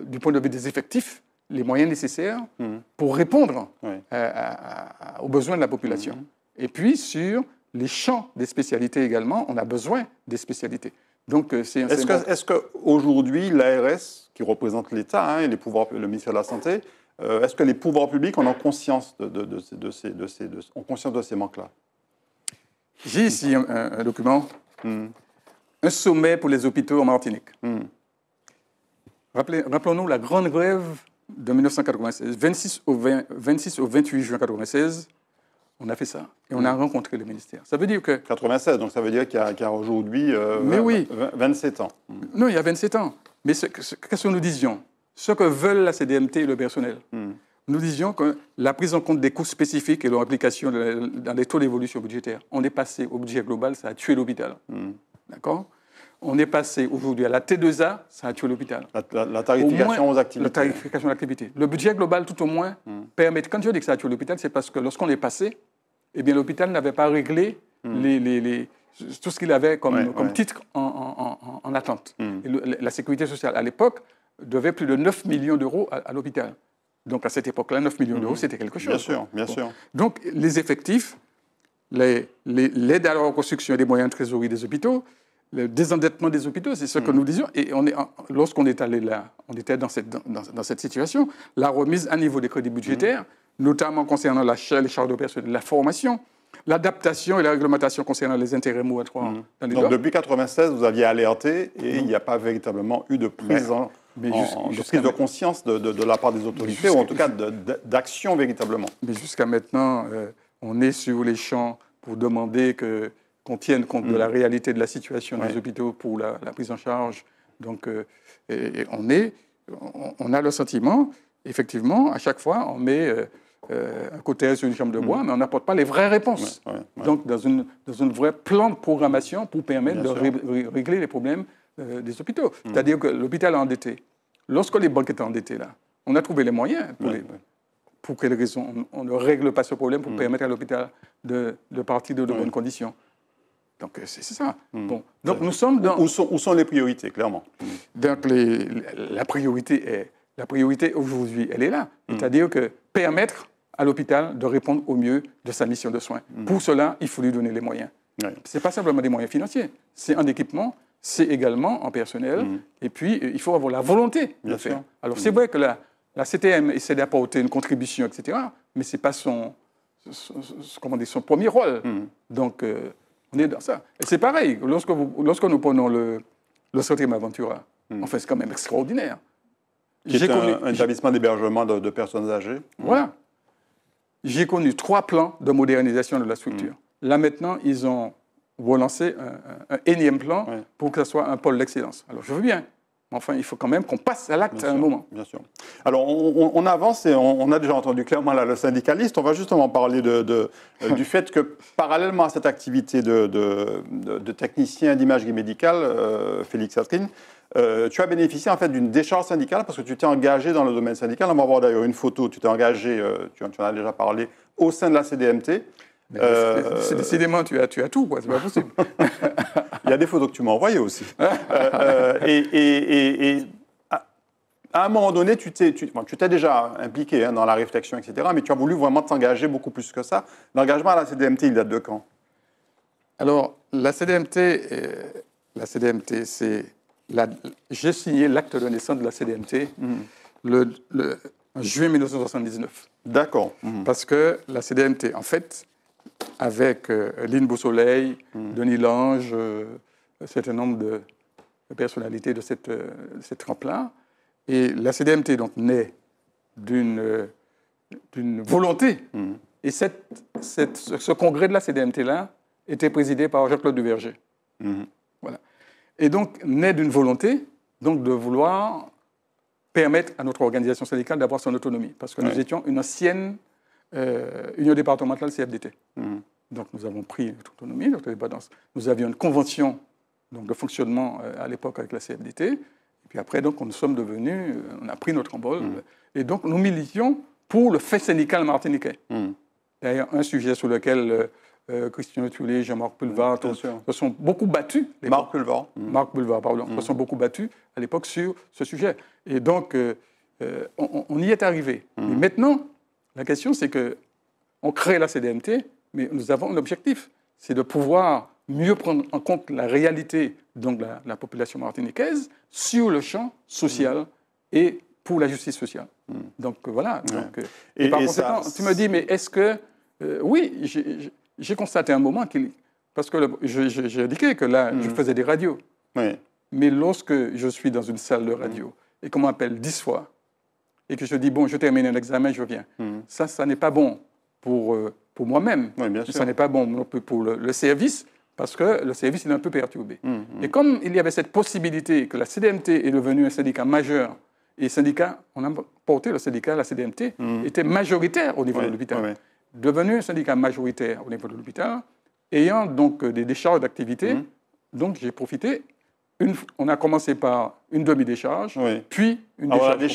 du point de vue des effectifs, les moyens nécessaires mhm. pour répondre aux besoins de la population. Mhm. Et puis sur les champs des spécialités également, on a besoin des spécialités. Donc euh, c'est Est-ce est qu'aujourd'hui, l'ARS, qui représente l'État hein, et les pouvoirs, le ministère de la Santé, euh, est-ce que les pouvoirs publics en ont conscience de, de, de, de ces, ces, ont conscience de ces manques-là J'ai ici un, document. Hmm. Un sommet pour les hôpitaux en Martinique. Hmm. Rappelons-nous la grande grève de 1996, 26 au, 26 au 28 juin 1996, on a fait ça. Et on a mm. rencontré le ministère. Ça veut dire que... 96, donc ça veut dire qu'il y a, aujourd'hui 27 euh, ans. Mm. Non, il y a 27 ans. Mais qu'est-ce que nous disions Ce que veulent la CDMT et le personnel. Mm. Nous disions que la prise en compte des coûts spécifiques et leur application dans les taux d'évolution budgétaire, on est passé au budget global, ça a tué l'hôpital. D'accord on est passé aujourd'hui à la T2A, ça a tué l'hôpital. La, tarification aux activités. La tarification aux activités. Le budget global, tout au moins, hmm. permet. Quand je dis que ça a tué l'hôpital, c'est parce que lorsqu'on est passé, eh bien, l'hôpital n'avait pas réglé hmm. les, tout ce qu'il avait comme, comme titre en, attente. Hmm. la sécurité sociale, à l'époque, devait plus de 9 millions d'euros à, l'hôpital. Donc, à cette époque-là, 9 millions d'euros, c'était quelque chose. Bien sûr, bien sûr. Donc, les effectifs, l'aide les, à la reconstruction des moyens de trésorerie des hôpitaux, le désendettement des hôpitaux, c'est ce que mm. nous disions. Et lorsqu'on est allé là, on était dans cette, dans, cette situation, la remise à niveau des crédits budgétaires, mm. notamment concernant la, les charges de la formation, l'adaptation et la réglementation concernant les intérêts mouratoires. Mm. Donc, depuis 1996, vous aviez alerté et il n'y a pas véritablement eu de prise mais de prise de conscience de, de, la part des autorités, ou en tout cas d'action véritablement. Mais jusqu'à maintenant, euh, on est sur les champs pour demander que qu'on tienne compte de mm. la réalité de la situation des hôpitaux pour la, prise en charge. Donc, euh, on, est, on, a le sentiment, effectivement, à chaque fois, on met euh, euh, un côté sur une chambre de mm. bois, mais on n'apporte pas les vraies réponses. Donc, dans, une, dans un vrai plan de programmation pour permettre de régler les problèmes des hôpitaux. Mm. C'est-à-dire que l'hôpital est endetté. Lorsque les banques étaient endettées, là, on a trouvé les moyens pour les, on, ne règle pas ce problème pour permettre à l'hôpital de, partir de, bonnes conditions donc, euh, c'est ça. Mm. Bon. Donc, nous sommes dans... Où sont, les priorités, clairement mm. Donc, la priorité priorité aujourd'hui, elle est là. Mm. C'est-à-dire que permettre à l'hôpital de répondre au mieux de sa mission de soins. Pour cela, il faut lui donner les moyens. Ce n'est pas simplement des moyens financiers, c'est en équipement, c'est également en personnel, et puis euh, il faut avoir la volonté de le faire. Alors, c'est vrai que la, CTM essaie d'apporter une contribution, etc., mais ce n'est pas son, comment dit, son, premier rôle. Donc, euh, on est dans ça. Et c'est pareil, lorsque, lorsque nous prenons le, le aventure, Aventura, hmm. fait c'est quand même extraordinaire. j'ai un, connu, établissement d'hébergement de, personnes âgées. Hmm. Voilà. J'ai connu trois plans de modernisation de la structure. Hmm. Là maintenant, ils ont relancé un, énième plan pour que ce soit un pôle d'excellence. Alors je veux bien, Enfin, il faut quand même qu'on passe à l'acte à un moment. Bien sûr. Alors, on, avance et on, a déjà entendu clairement là, le syndicaliste. On va justement parler euh, du fait que, parallèlement à cette activité de, technicien d'imagerie médicale, euh, Félix Satrine, euh, tu as bénéficié en fait d'une décharge syndicale parce que tu t'es engagé dans le domaine syndical. On va voir d'ailleurs une photo. Tu t'es engagé, tu, tu, en as déjà parlé, au sein de la CDMT. Euh... Décidément, tu as, tu as tout, quoi. C'est pas possible. Il y a des photos que tu m'as envoyées aussi. Euh, euh, et, à un moment donné, tu t'es, déjà impliqué hein, dans la réflexion, etc. Mais tu as voulu vraiment t'engager beaucoup plus que ça. L'engagement à la CDMT, il date de quand Alors, la CDMT, euh, la CDMT, c'est j'ai signé l'acte de naissance de la CDMT mm-hmm. le, en juin 1979. D'accord. Mm-hmm. Parce que la CDMT, en fait, avec euh, Lynn Boussoleil, mm. Denis Lange, euh, un certain nombre de, personnalités de cette, euh, cette tremplin. Et la CDMT donc naît d'une euh, volonté. Mm. Et ce congrès de la CDMT-là était présidé par roger claude Duverger. Mm. Voilà. Et donc, naît d'une volonté donc de vouloir permettre à notre organisation syndicale d'avoir son autonomie. Parce que nous étions une ancienne euh, union départementale CFDT. Mm. Donc nous avons pris notre autonomie, notre indépendance. Nous avions une convention donc, de fonctionnement euh, à l'époque avec la CFDT. Et puis après, donc, nous sommes devenus, euh, on a pris notre envol. Mm. Et donc nous militions pour le fait syndical martiniquais. Mm. D'ailleurs, un sujet sur lequel Christiane Christian Jean-Marc Pulvar se sont beaucoup battus. Marc Pulvar. Marc Pulvar, pardon. Se sont beaucoup battus à l'époque sur ce sujet. Et donc, on, on, y est arrivé. Mais maintenant, la question, c'est que on crée la CDMT, mais nous avons l'objectif, c'est de pouvoir mieux prendre en compte la réalité donc la, population martiniquaise sur le champ social mmh. et pour la justice sociale. Mmh. Donc euh, voilà. Euh, et, par conséquent, tu me dis, mais est-ce que... Euh, oui, j'ai constaté un moment qu'il... Parce que j'ai indiqué que là, mmh. je faisais des radios. Mais lorsque je suis dans une salle de radio et qu'on m'appelle dix fois, et que je dis, bon, je termine l'examen, je viens. Hmm. Ça, ça n'est pas bon pour, euh, pour moi-même. ça n'est pas bon pour le, service, parce que le service est un peu perturbé. Hmm, hmm. Et comme il y avait cette possibilité que la CDMT est devenue un syndicat majeur, et syndicat, on a porté le syndicat, la CDMT, était majoritaire au niveau de l'hôpital. Devenue Devenu un syndicat majoritaire au niveau de l'hôpital, ayant donc euh, des décharges d'activité, donc j'ai profité on a commencé par une demi-décharge, puis une Alors décharge. La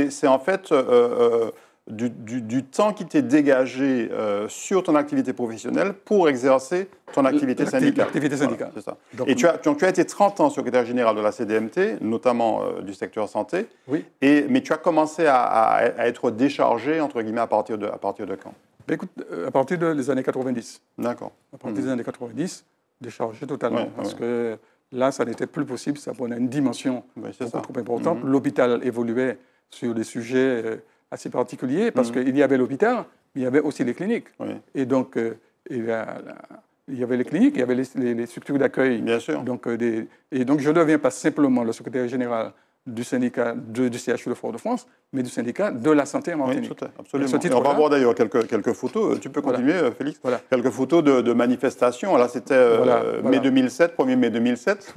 décharge, c'est en fait euh, euh, du, temps qui t'est dégagé euh, sur ton activité professionnelle pour exercer ton activité syndicale. Activité syndicale. c'est ça. et tu as, été 30 ans secrétaire général de la CDMT, notamment du secteur santé. Oui. Et, mais tu as commencé à, être déchargé, entre guillemets, à partir de, à partir de quand bah, Écoute, à partir des les années 90. D'accord. À partir des mmh. années 90, déchargé totalement. parce que Là, ça n'était plus possible, ça prenait une dimension beaucoup trop importante. Mhm. L'hôpital évoluait sur des sujets euh, assez particuliers mhm. parce qu'il y avait l'hôpital, mais il y avait aussi les cliniques. Et donc, euh, il, y avait les cliniques, il y avait les, structures d'accueil. Bien sûr. Euh, et donc, je ne deviens pas simplement le secrétaire général du syndicat du CHU de Fort-de-France, mais du syndicat de la santé en Martinique. absolument. on va voir d'ailleurs quelques, photos. Euh, tu peux continuer, euh, Félix voilà. Quelques photos de, manifestations. Là, c'était euh, mai 2007, 1er mai 2007,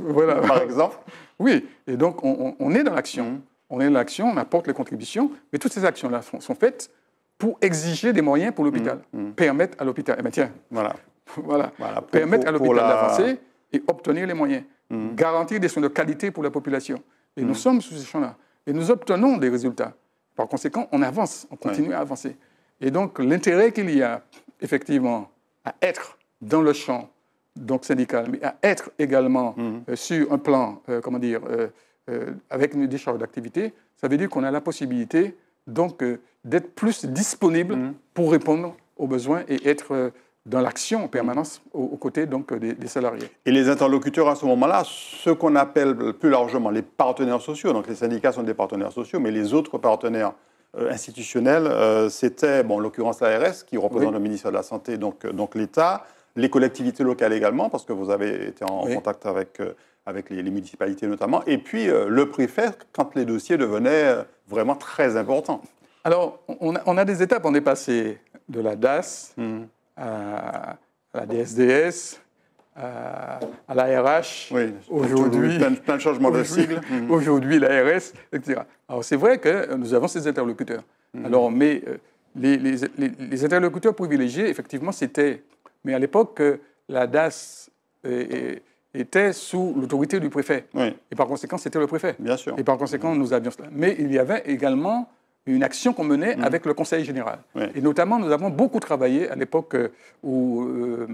par exemple. Oui, et donc on, est dans l'action. Mm-hmm. On est dans l'action, on apporte les contributions, mais toutes ces actions-là sont, faites pour exiger des moyens pour l'hôpital, mm-hmm. Mm-hmm. permettre à l'hôpital. Eh bien, tiens, voilà. voilà. permettre à l'hôpital d'avancer et obtenir les moyens, garantir des soins de qualité pour la population. Et nous mm. sommes sur ces champs-là. Et nous obtenons des résultats. Par conséquent, on avance, on continue à avancer. Et donc, l'intérêt qu'il y a, effectivement, à être dans le champ donc syndical, mais à être également mm. euh, sur un plan, euh, comment dire, euh, avec une décharge d'activité, ça veut dire qu'on a la possibilité donc d'être plus disponible mm. pour répondre aux besoins et être dans l'action en permanence aux, côtés donc, des, salariés. Et les interlocuteurs à ce moment-là, ceux qu'on appelle plus largement les partenaires sociaux, donc les syndicats sont des partenaires sociaux, mais les autres partenaires euh, institutionnels, euh, c'était bon, en l'occurrence l'ARS qui représente le ministère de la Santé, donc, euh, donc l'État, les collectivités locales également, parce que vous avez été en, contact avec, avec les, municipalités notamment, et puis le préfet quand les dossiers devenaient vraiment très importants. Alors, on a, des étapes, on est passé de la DAS. Mmh. Euh, euh, à la DSDS, à, la RH, aujourd'hui, plein, changement de sigle. Aujourd'hui, la l'ARS, etc. Alors c'est vrai que nous avons ces interlocuteurs. Mm-hmm. Alors, mais euh, les, interlocuteurs privilégiés, effectivement, c'était. Mais à l'époque, la DAS était sous l'autorité du préfet. Et par conséquent, c'était le préfet. Bien sûr. Et par conséquent, nous avions cela. Mais il y avait également une action qu'on menait mm. avec le Conseil général. Et notamment, nous avons beaucoup travaillé à l'époque euh, où euh,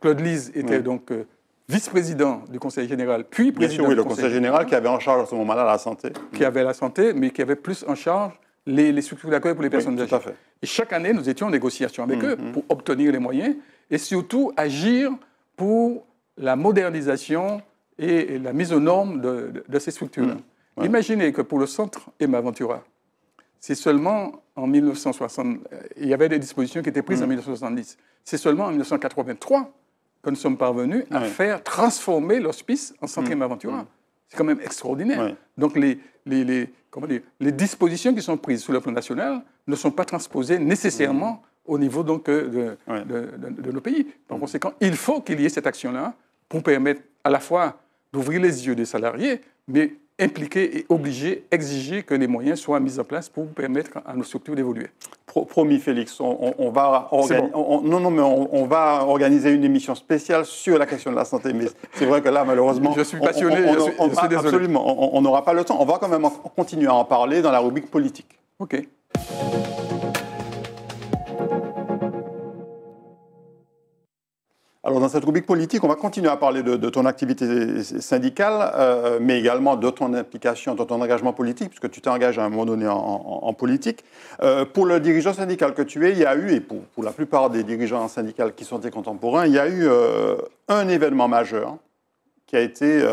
Claude Lise était donc euh, vice-président du Conseil général, puis président oui, du le Conseil, général, qui avait en charge à ce moment-là la santé. Qui avait la santé, mais qui avait plus en charge les, structures d'accueil pour les personnes âgées. Et chaque année, nous étions en négociation avec mm, eux mm. pour obtenir les moyens et surtout agir pour la modernisation et la mise aux normes de, ces structures. Imaginez que pour le centre Emma Ventura, c'est seulement en 1960, il y avait des dispositions qui étaient prises en 1970. Mm. C'est seulement en 1983 que nous sommes parvenus à faire transformer l'hospice en centre mmh. C'est quand même extraordinaire. Donc les, dispositions qui sont prises sur le plan national ne sont pas transposées nécessairement mm. au niveau donc, euh, de nos pays. Par mm. conséquent, il faut qu'il y ait cette action-là pour permettre à la fois d'ouvrir les yeux des salariés, mais impliquer et obliger, exiger que les moyens soient mis en place pour permettre à nos structures d'évoluer. Promis, Félix, on, va organiser, non, non, mais on, va organiser une émission spéciale sur la question de la santé. Mais c'est vrai que là, malheureusement, je suis passionné. je suis désolé. Absolument, on n'aura pas le temps. On va quand même continuer à en parler dans la rubrique politique. Ok. Alors, dans cette rubrique politique, on va continuer à parler de, ton activité syndicale, euh, mais également de ton implication, de ton engagement politique, puisque tu t'engages à un moment donné en, politique. Euh, pour le dirigeant syndical que tu es, il y a eu, et pour, la plupart des dirigeants syndicaux qui sont tes contemporains, il y a eu euh, un événement majeur qui a été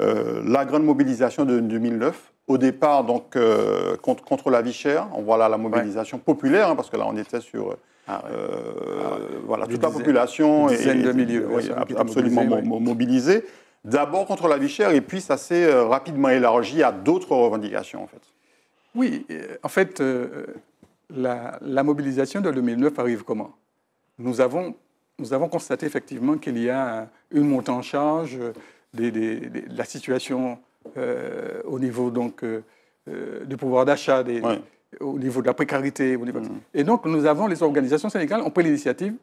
la grande mobilisation de 2009. Au départ, donc, contre, contre, la vie chère, on voit là la mobilisation populaire, hein, parce que là, on était sur ah euh, ah voilà, toute la population est, de milieu absolument mobilisée. D'abord contre la vie chère et puis ça s'est euh, rapidement élargi à d'autres revendications en fait. Oui, en fait, euh, la, mobilisation de 2009 arrive comment nous avons, nous avons constaté effectivement qu'il y a une montée en charge de, la situation au niveau donc, du pouvoir d'achat des, au niveau de la précarité. Mm. Et donc, nous avons, les organisations syndicales ont pris l'initiative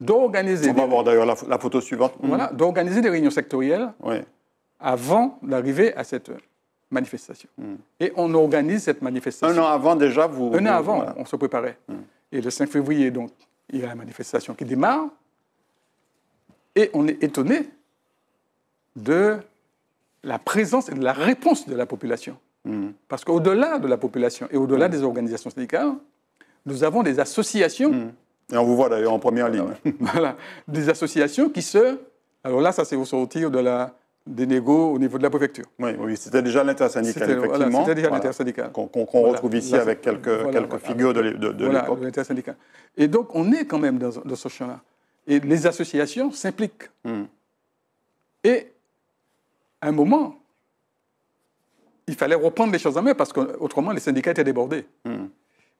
d'organiser... On va voir d'ailleurs la, photo suivante. Mm. Voilà, d'organiser des réunions sectorielles avant d'arriver à cette manifestation. Mm. Et on organise cette manifestation. Un an avant déjà, vous... Un an avant, on se préparait. Et le 5 février, donc, il y a la manifestation qui démarre. Et on est étonné de la présence et de la réponse de la population. Parce qu'au-delà de la population et au-delà mm. des organisations syndicales, nous avons des associations. Mm. Et on vous voit d'ailleurs en première ligne. voilà. Des associations qui se. Alors là, ça, c'est au sortir de la, des négos au niveau de la préfecture. Oui, oui c'était déjà l'intersyndical, effectivement. c'était déjà l'intersyndicale. Qu'on retrouve ici avec quelques, quelques figures de, de, de Et donc, on est quand même dans, dans ce champ-là. Et les associations s'impliquent. Mm. Et à un moment, il fallait reprendre les choses en main parce qu'autrement, les syndicats étaient débordés. Hmm.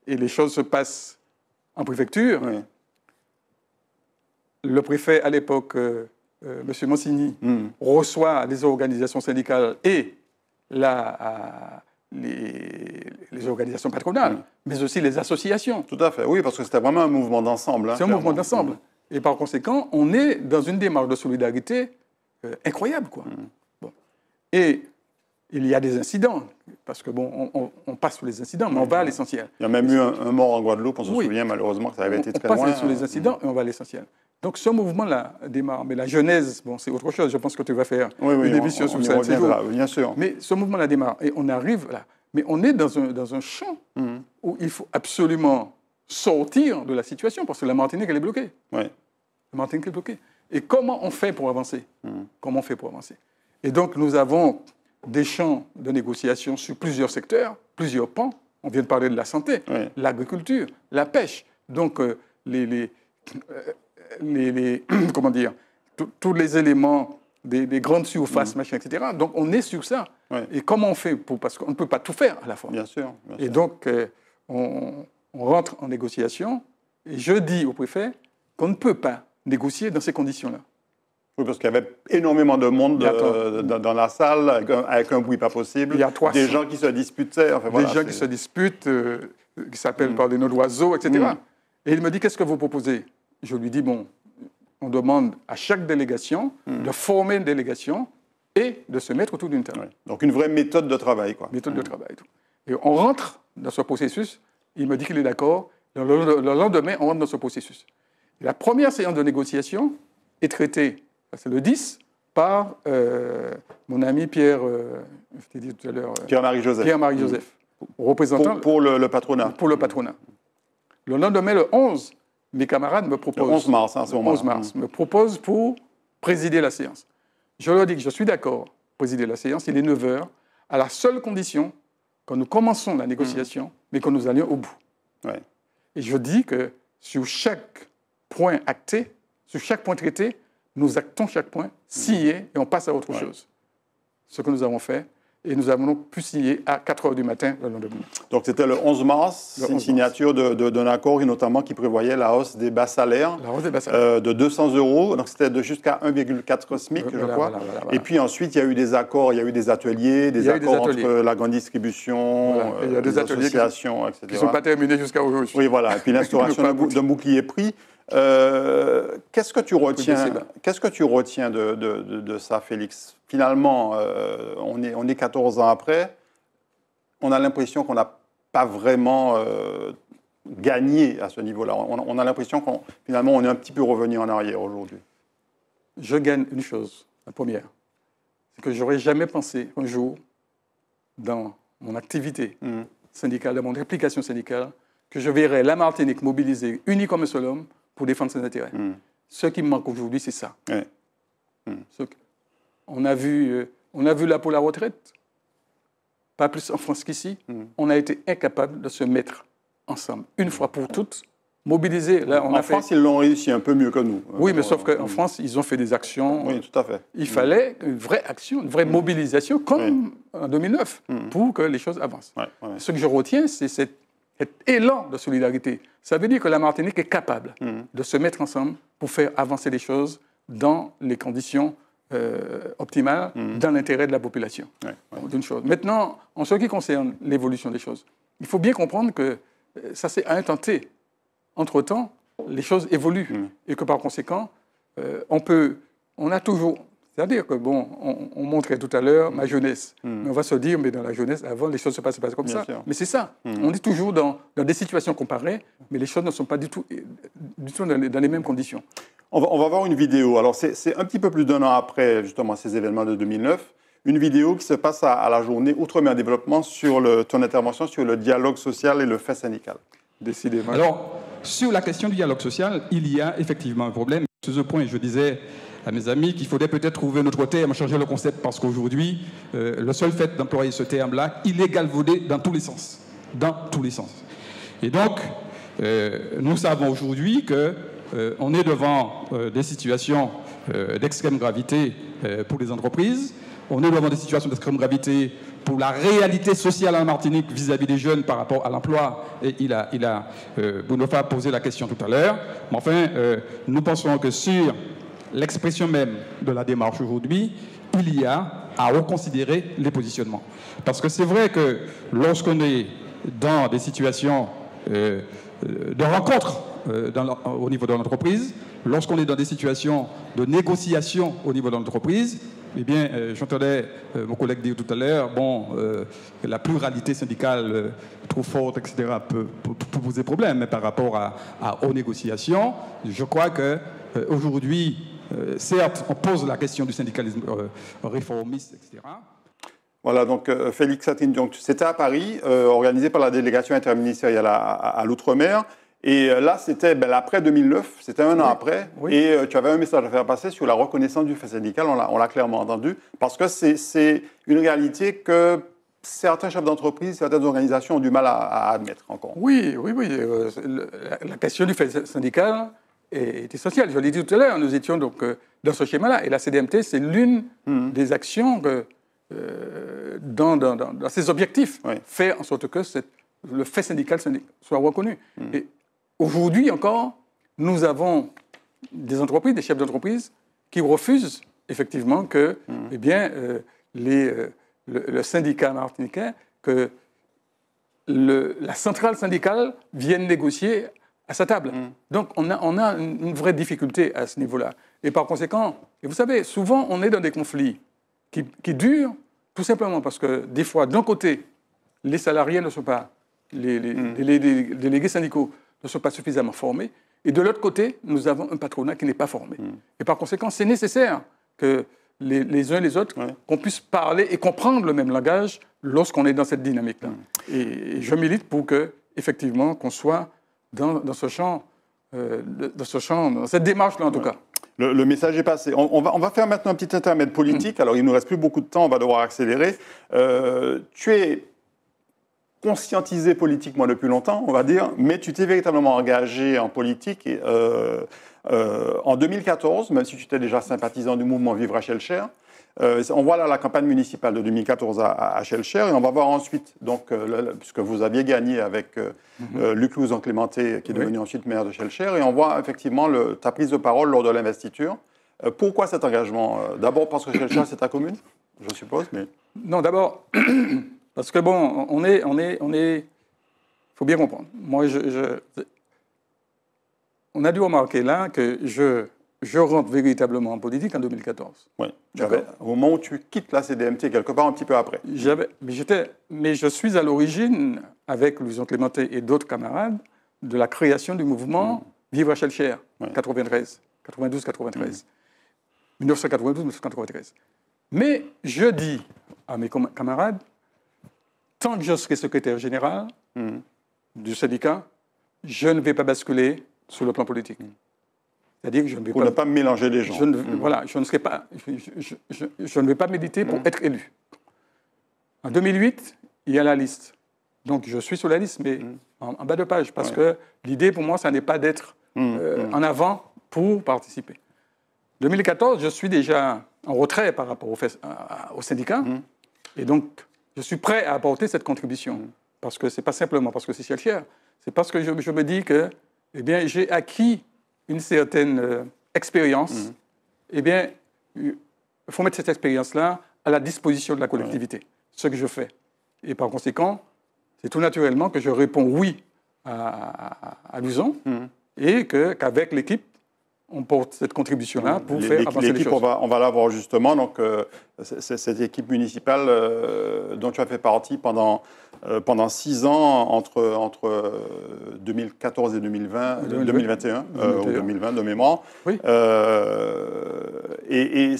Et les choses se passent en préfecture. Le préfet, à l'époque, euh, euh, Monsieur M. Monsigny, hmm. reçoit les organisations syndicales et la, les, organisations patronales, hmm. mais aussi les associations. Tout à fait, oui, parce que c'était vraiment un mouvement d'ensemble. Hein, C'est un mouvement d'ensemble. Et par conséquent, on est dans une démarche de solidarité euh, incroyable. Quoi. Et il y a des incidents, parce que bon, on, passe sous les incidents, mais on va à l'essentiel. Il y a même eu un, mort en Guadeloupe, on se souvient malheureusement que ça avait été très loin. On passe sous les mm. incidents et on va à l'essentiel. Donc ce mouvement-là démarre, mais la genèse, bon, c'est autre chose. Je pense que tu vas faire une émission sur ça. Là, bien sûr. Mais ce mouvement-là démarre et on arrive là. Mais on est dans un, dans un champ mm. où il faut absolument sortir de la situation parce que la Martinique, elle est bloquée. Oui. La Martinique est bloquée. Et comment on fait pour avancer mm. Comment on fait pour avancer Et donc nous avons des champs de négociation sur plusieurs secteurs, plusieurs pans. On vient de parler de la santé, l'agriculture, la pêche. Donc, euh, les, les, euh, comment dire, tous les éléments des, grandes surfaces, mm. etc. Donc, on est sur ça. Et comment on fait pour, Parce qu'on ne peut pas tout faire à la fois. Bien sûr. et donc, euh, on rentre en négociation. Et je dis au préfet qu'on ne peut pas négocier dans ces conditions-là. Oui, parce qu'il y avait énormément de monde euh, dans, la salle, avec un, bruit pas possible. Il y a trois Des gens qui se disputaient. Enfin, voilà, des gens qui se disputent, euh, qui s'appellent mm. par des noms d'oiseaux, etc. Mm. Et il me dit, qu'est-ce que vous proposez Je lui dis, bon, on demande à chaque délégation mm. de former une délégation et de se mettre autour d'une table. Donc une vraie méthode de travail, quoi. Méthode de travail. Tout. Et on rentre dans ce processus. Il me dit qu'il est d'accord. le lendemain, on rentre dans ce processus. La première séance de négociation est traitée c'est le 10, par euh, mon ami Pierre, euh, tout à l'heure. Euh, Pierre-Marie Joseph. Pierre-Marie Joseph, mmh. représentant. Pour, le, patronat. Pour le patronat. Le lendemain, le 11, mes camarades me proposent. 11 mars, hein, ce moment 11 mars, me proposent pour présider la séance. Je leur dis que je suis d'accord, présider la séance, il est 9 h, à la seule condition que nous commençons la négociation, mmh. mais que nous allions au bout. Et je dis que sur chaque point acté, sur chaque point traité, nous actons chaque point, signer, et on passe à autre chose. Ce que nous avons fait, et nous avons donc pu signer à 4 heures du matin le lendemain. Donc c'était le 11 mars, une signature d'un accord et notamment qui prévoyait la hausse des bas salaires, euh, de 200 euros, donc c'était de jusqu'à 1,4 cosmique, euh, je crois. et puis ensuite, il y a eu des accords, il y a eu des ateliers, des accords entre la grande distribution, euh, des ateliers associations, qui etc. Qui ne sont pas terminés jusqu'à aujourd'hui. Oui, voilà. Et puis l'instauration d'un bouclier prix. Euh, qu'est-ce que tu retiens, qu'est-ce que tu retiens de, ça, Félix Finalement, euh, on, est, on est 14 ans après, on a l'impression qu'on n'a pas vraiment euh, gagné à ce niveau-là. On, a l'impression qu'on finalement on est un petit peu revenu en arrière aujourd'hui. Je gagne une chose, la première, c'est que j'aurais jamais pensé un jour dans mon activité hmm. syndicale, dans mon réplication syndicale, que je verrais la Martinique mobilisée, unie comme un seul homme, pour défendre ses intérêts. Hmm. Ce qui manque aujourd'hui, c'est ça. Hmm. On, a vu, euh, on a vu là pour la retraite, pas plus en France qu'ici, hmm. on a été incapable de se mettre ensemble, une fois pour toutes, mobiliser. Là, on en France, ils l'ont réussi un peu mieux que nous. Hein, oui, mais sauf qu'en France, ils ont fait des actions. Oui, tout à fait. Il fallait une vraie action, une vraie mobilisation, comme en 2009, pour que les choses avancent. Ce que je retiens, c'est cette cet élan de solidarité. Ça veut dire que la Martinique est capable hmm. de se mettre ensemble pour faire avancer les choses dans les conditions euh, optimales, hmm. dans l'intérêt de la population. D'une chose. Maintenant, en ce qui concerne l'évolution des choses, il faut bien comprendre que euh, ça s'est intenté. Entre-temps, les choses évoluent hmm. et que par conséquent, euh, on peut, on a toujours c'est-à-dire que, bon, on, montrait tout à l'heure ma jeunesse. Hmm. on va se dire, mais dans la jeunesse, avant, les choses se passaient comme ça. Mais c'est ça. Hmm. On est toujours dans, des situations comparées, mais les choses ne sont pas du tout, du tout dans, les, mêmes conditions. On va, voir une vidéo. Alors, c'est un petit peu plus d'un an après, justement, ces événements de 2009. Une vidéo qui se passe à, la journée Outre-mer Développement sur ton intervention sur le dialogue social et le fait syndical. Décidément. Alors, sur la question du dialogue social, il y a effectivement un problème. Sur ce point, je disais à mes amis qu'il faudrait peut-être trouver un autre terme, changer le concept, parce qu'aujourd'hui, euh, le seul fait d'employer ce terme-là, il est galvaudé dans tous les sens. Dans tous les sens. Et donc, euh, nous savons aujourd'hui que euh, on est devant des situations d'extrême gravité pour les entreprises. On est devant des situations d'extrême gravité pour la réalité sociale en Martinique vis-à-vis des jeunes par rapport à l'emploi. Et il a, il a a posé la question tout à l'heure. Mais enfin, nous pensons que sur l'expression même de la démarche aujourd'hui, il y a à reconsidérer les positionnements. Parce que c'est vrai que lorsqu'on est dans des situations euh, euh, de rencontre euh, au niveau de l'entreprise, lorsqu'on est dans des situations de négociation au niveau de l'entreprise, eh bien, j'entendais mon collègue dire tout à l'heure, bon, la pluralité syndicale trop forte, etc., peut, poser problème, mais par rapport à, à, aux négociations, je crois que aujourd'hui, euh, certes, on pose la question du syndicalisme euh, réformiste, etc. Voilà, donc euh, Félix Satine, c'était à Paris, organisé par la délégation interministérielle à, l'Outre-mer. Et là, c'était ben, après 2009, c'était un an après. Et tu avais un message à faire passer sur la reconnaissance du fait syndical, on l'a clairement entendu, parce que c'est une réalité que certains chefs d'entreprise, certaines organisations ont du mal à, admettre encore. Oui, oui, oui. la question du fait syndical, est, essentiel. Je l'ai dit tout à l'heure, nous étions donc euh, dans ce schéma-là. Et la CDMT, c'est l'une hmm. des actions euh, dans, ses objectifs, fait faire en sorte que cette, le fait syndical soit reconnu. Hmm. Et aujourd'hui encore, nous avons des entreprises, des chefs d'entreprise, qui refusent effectivement que hmm. eh bien, euh, les, le, syndicat martiniquais, que la centrale syndicale vienne négocier à sa table. Mm. Donc on a, on a une, vraie difficulté à ce niveau-là. Et par conséquent, et vous savez, souvent on est dans des conflits qui, qui durent tout simplement parce que des fois, d'un côté, les salariés ne sont pas, les, les, mm. les, les délégués syndicaux ne sont pas suffisamment formés, et de l'autre côté, nous avons un patronat qui n'est pas formé. Mm. Et par conséquent, c'est nécessaire que les, uns uns les autres, qu'on puisse parler et comprendre le même langage lorsqu'on est dans cette dynamique-là. Et, et, je milite pour que, effectivement, qu'on soit dans, ce champ, euh, dans ce champ, dans cette démarche-là en tout cas. Le, message est passé. On, va, on, va, faire maintenant un petit intermède politique. Mm. Alors, il ne nous reste plus beaucoup de temps, on va devoir accélérer. Euh, tu es conscientisé politiquement depuis longtemps, on va dire, mais tu t'es véritablement engagé en politique euh, en 2014, même si tu étais déjà sympathisant du mouvement Vivre à Cher. Euh, on voit là la campagne municipale de 2014 à, à et on va voir ensuite, donc, euh, puisque vous aviez gagné avec euh, mhm. Luc Clémenté, qui est devenu ensuite maire de Chelcher, et on voit effectivement le, ta prise de parole lors de l'investiture. pourquoi cet engagement D'abord parce que Chelcher, c'est ta commune, je suppose, mais... Non, d'abord, parce que bon, on est... On est, on est... faut bien comprendre. Moi, je... On a dû remarquer là que je je rentre véritablement en politique en 2014. Oui. Au moment où tu quittes la CDMT, quelque part un petit peu après. Mais, mais je suis à l'origine, avec Louison Clémenté et d'autres camarades, de la création du mouvement Vivre à Chelcher, 93, 92, 93. 1992, 1993. Mais je dis à mes camarades, tant que je serai secrétaire général mm. du syndicat, je ne vais pas basculer sur le plan politique. Mm. C'est-à-dire que je ne vais pour pas, ne pas mélanger les gens. Je mm-hmm. Voilà, je ne serai pas, je, ne vais pas méditer pour mm-hmm. être élu. En 2008, il y a la liste. Donc je suis sur la liste, mais mm. en, bas de page, parce que l'idée pour moi, ça n'est pas d'être mm, euh, mm. en avant pour participer. 2014, je suis déjà en retrait par rapport au, syndicat, et donc je suis prêt à apporter cette contribution, parce que c'est pas simplement parce que c'est si cher, c'est parce que je, je me dis que, eh bien, j'ai acquis une certaine euh, expérience, mhm. eh bien, il faut mettre cette expérience-là à la disposition de la collectivité, ce que je fais. Et par conséquent, c'est tout naturellement que je réponds oui à, à, mhm. et qu'avec l'équipe, on porte cette contribution-là pour faire avancer les choses. On va, on va l'avoir justement. Donc, euh, c'est cette équipe municipale euh, dont tu as fait partie pendant, euh, pendant six ans, entre, entre 2014 et 2020, 2021, 2020 de mémoire. et,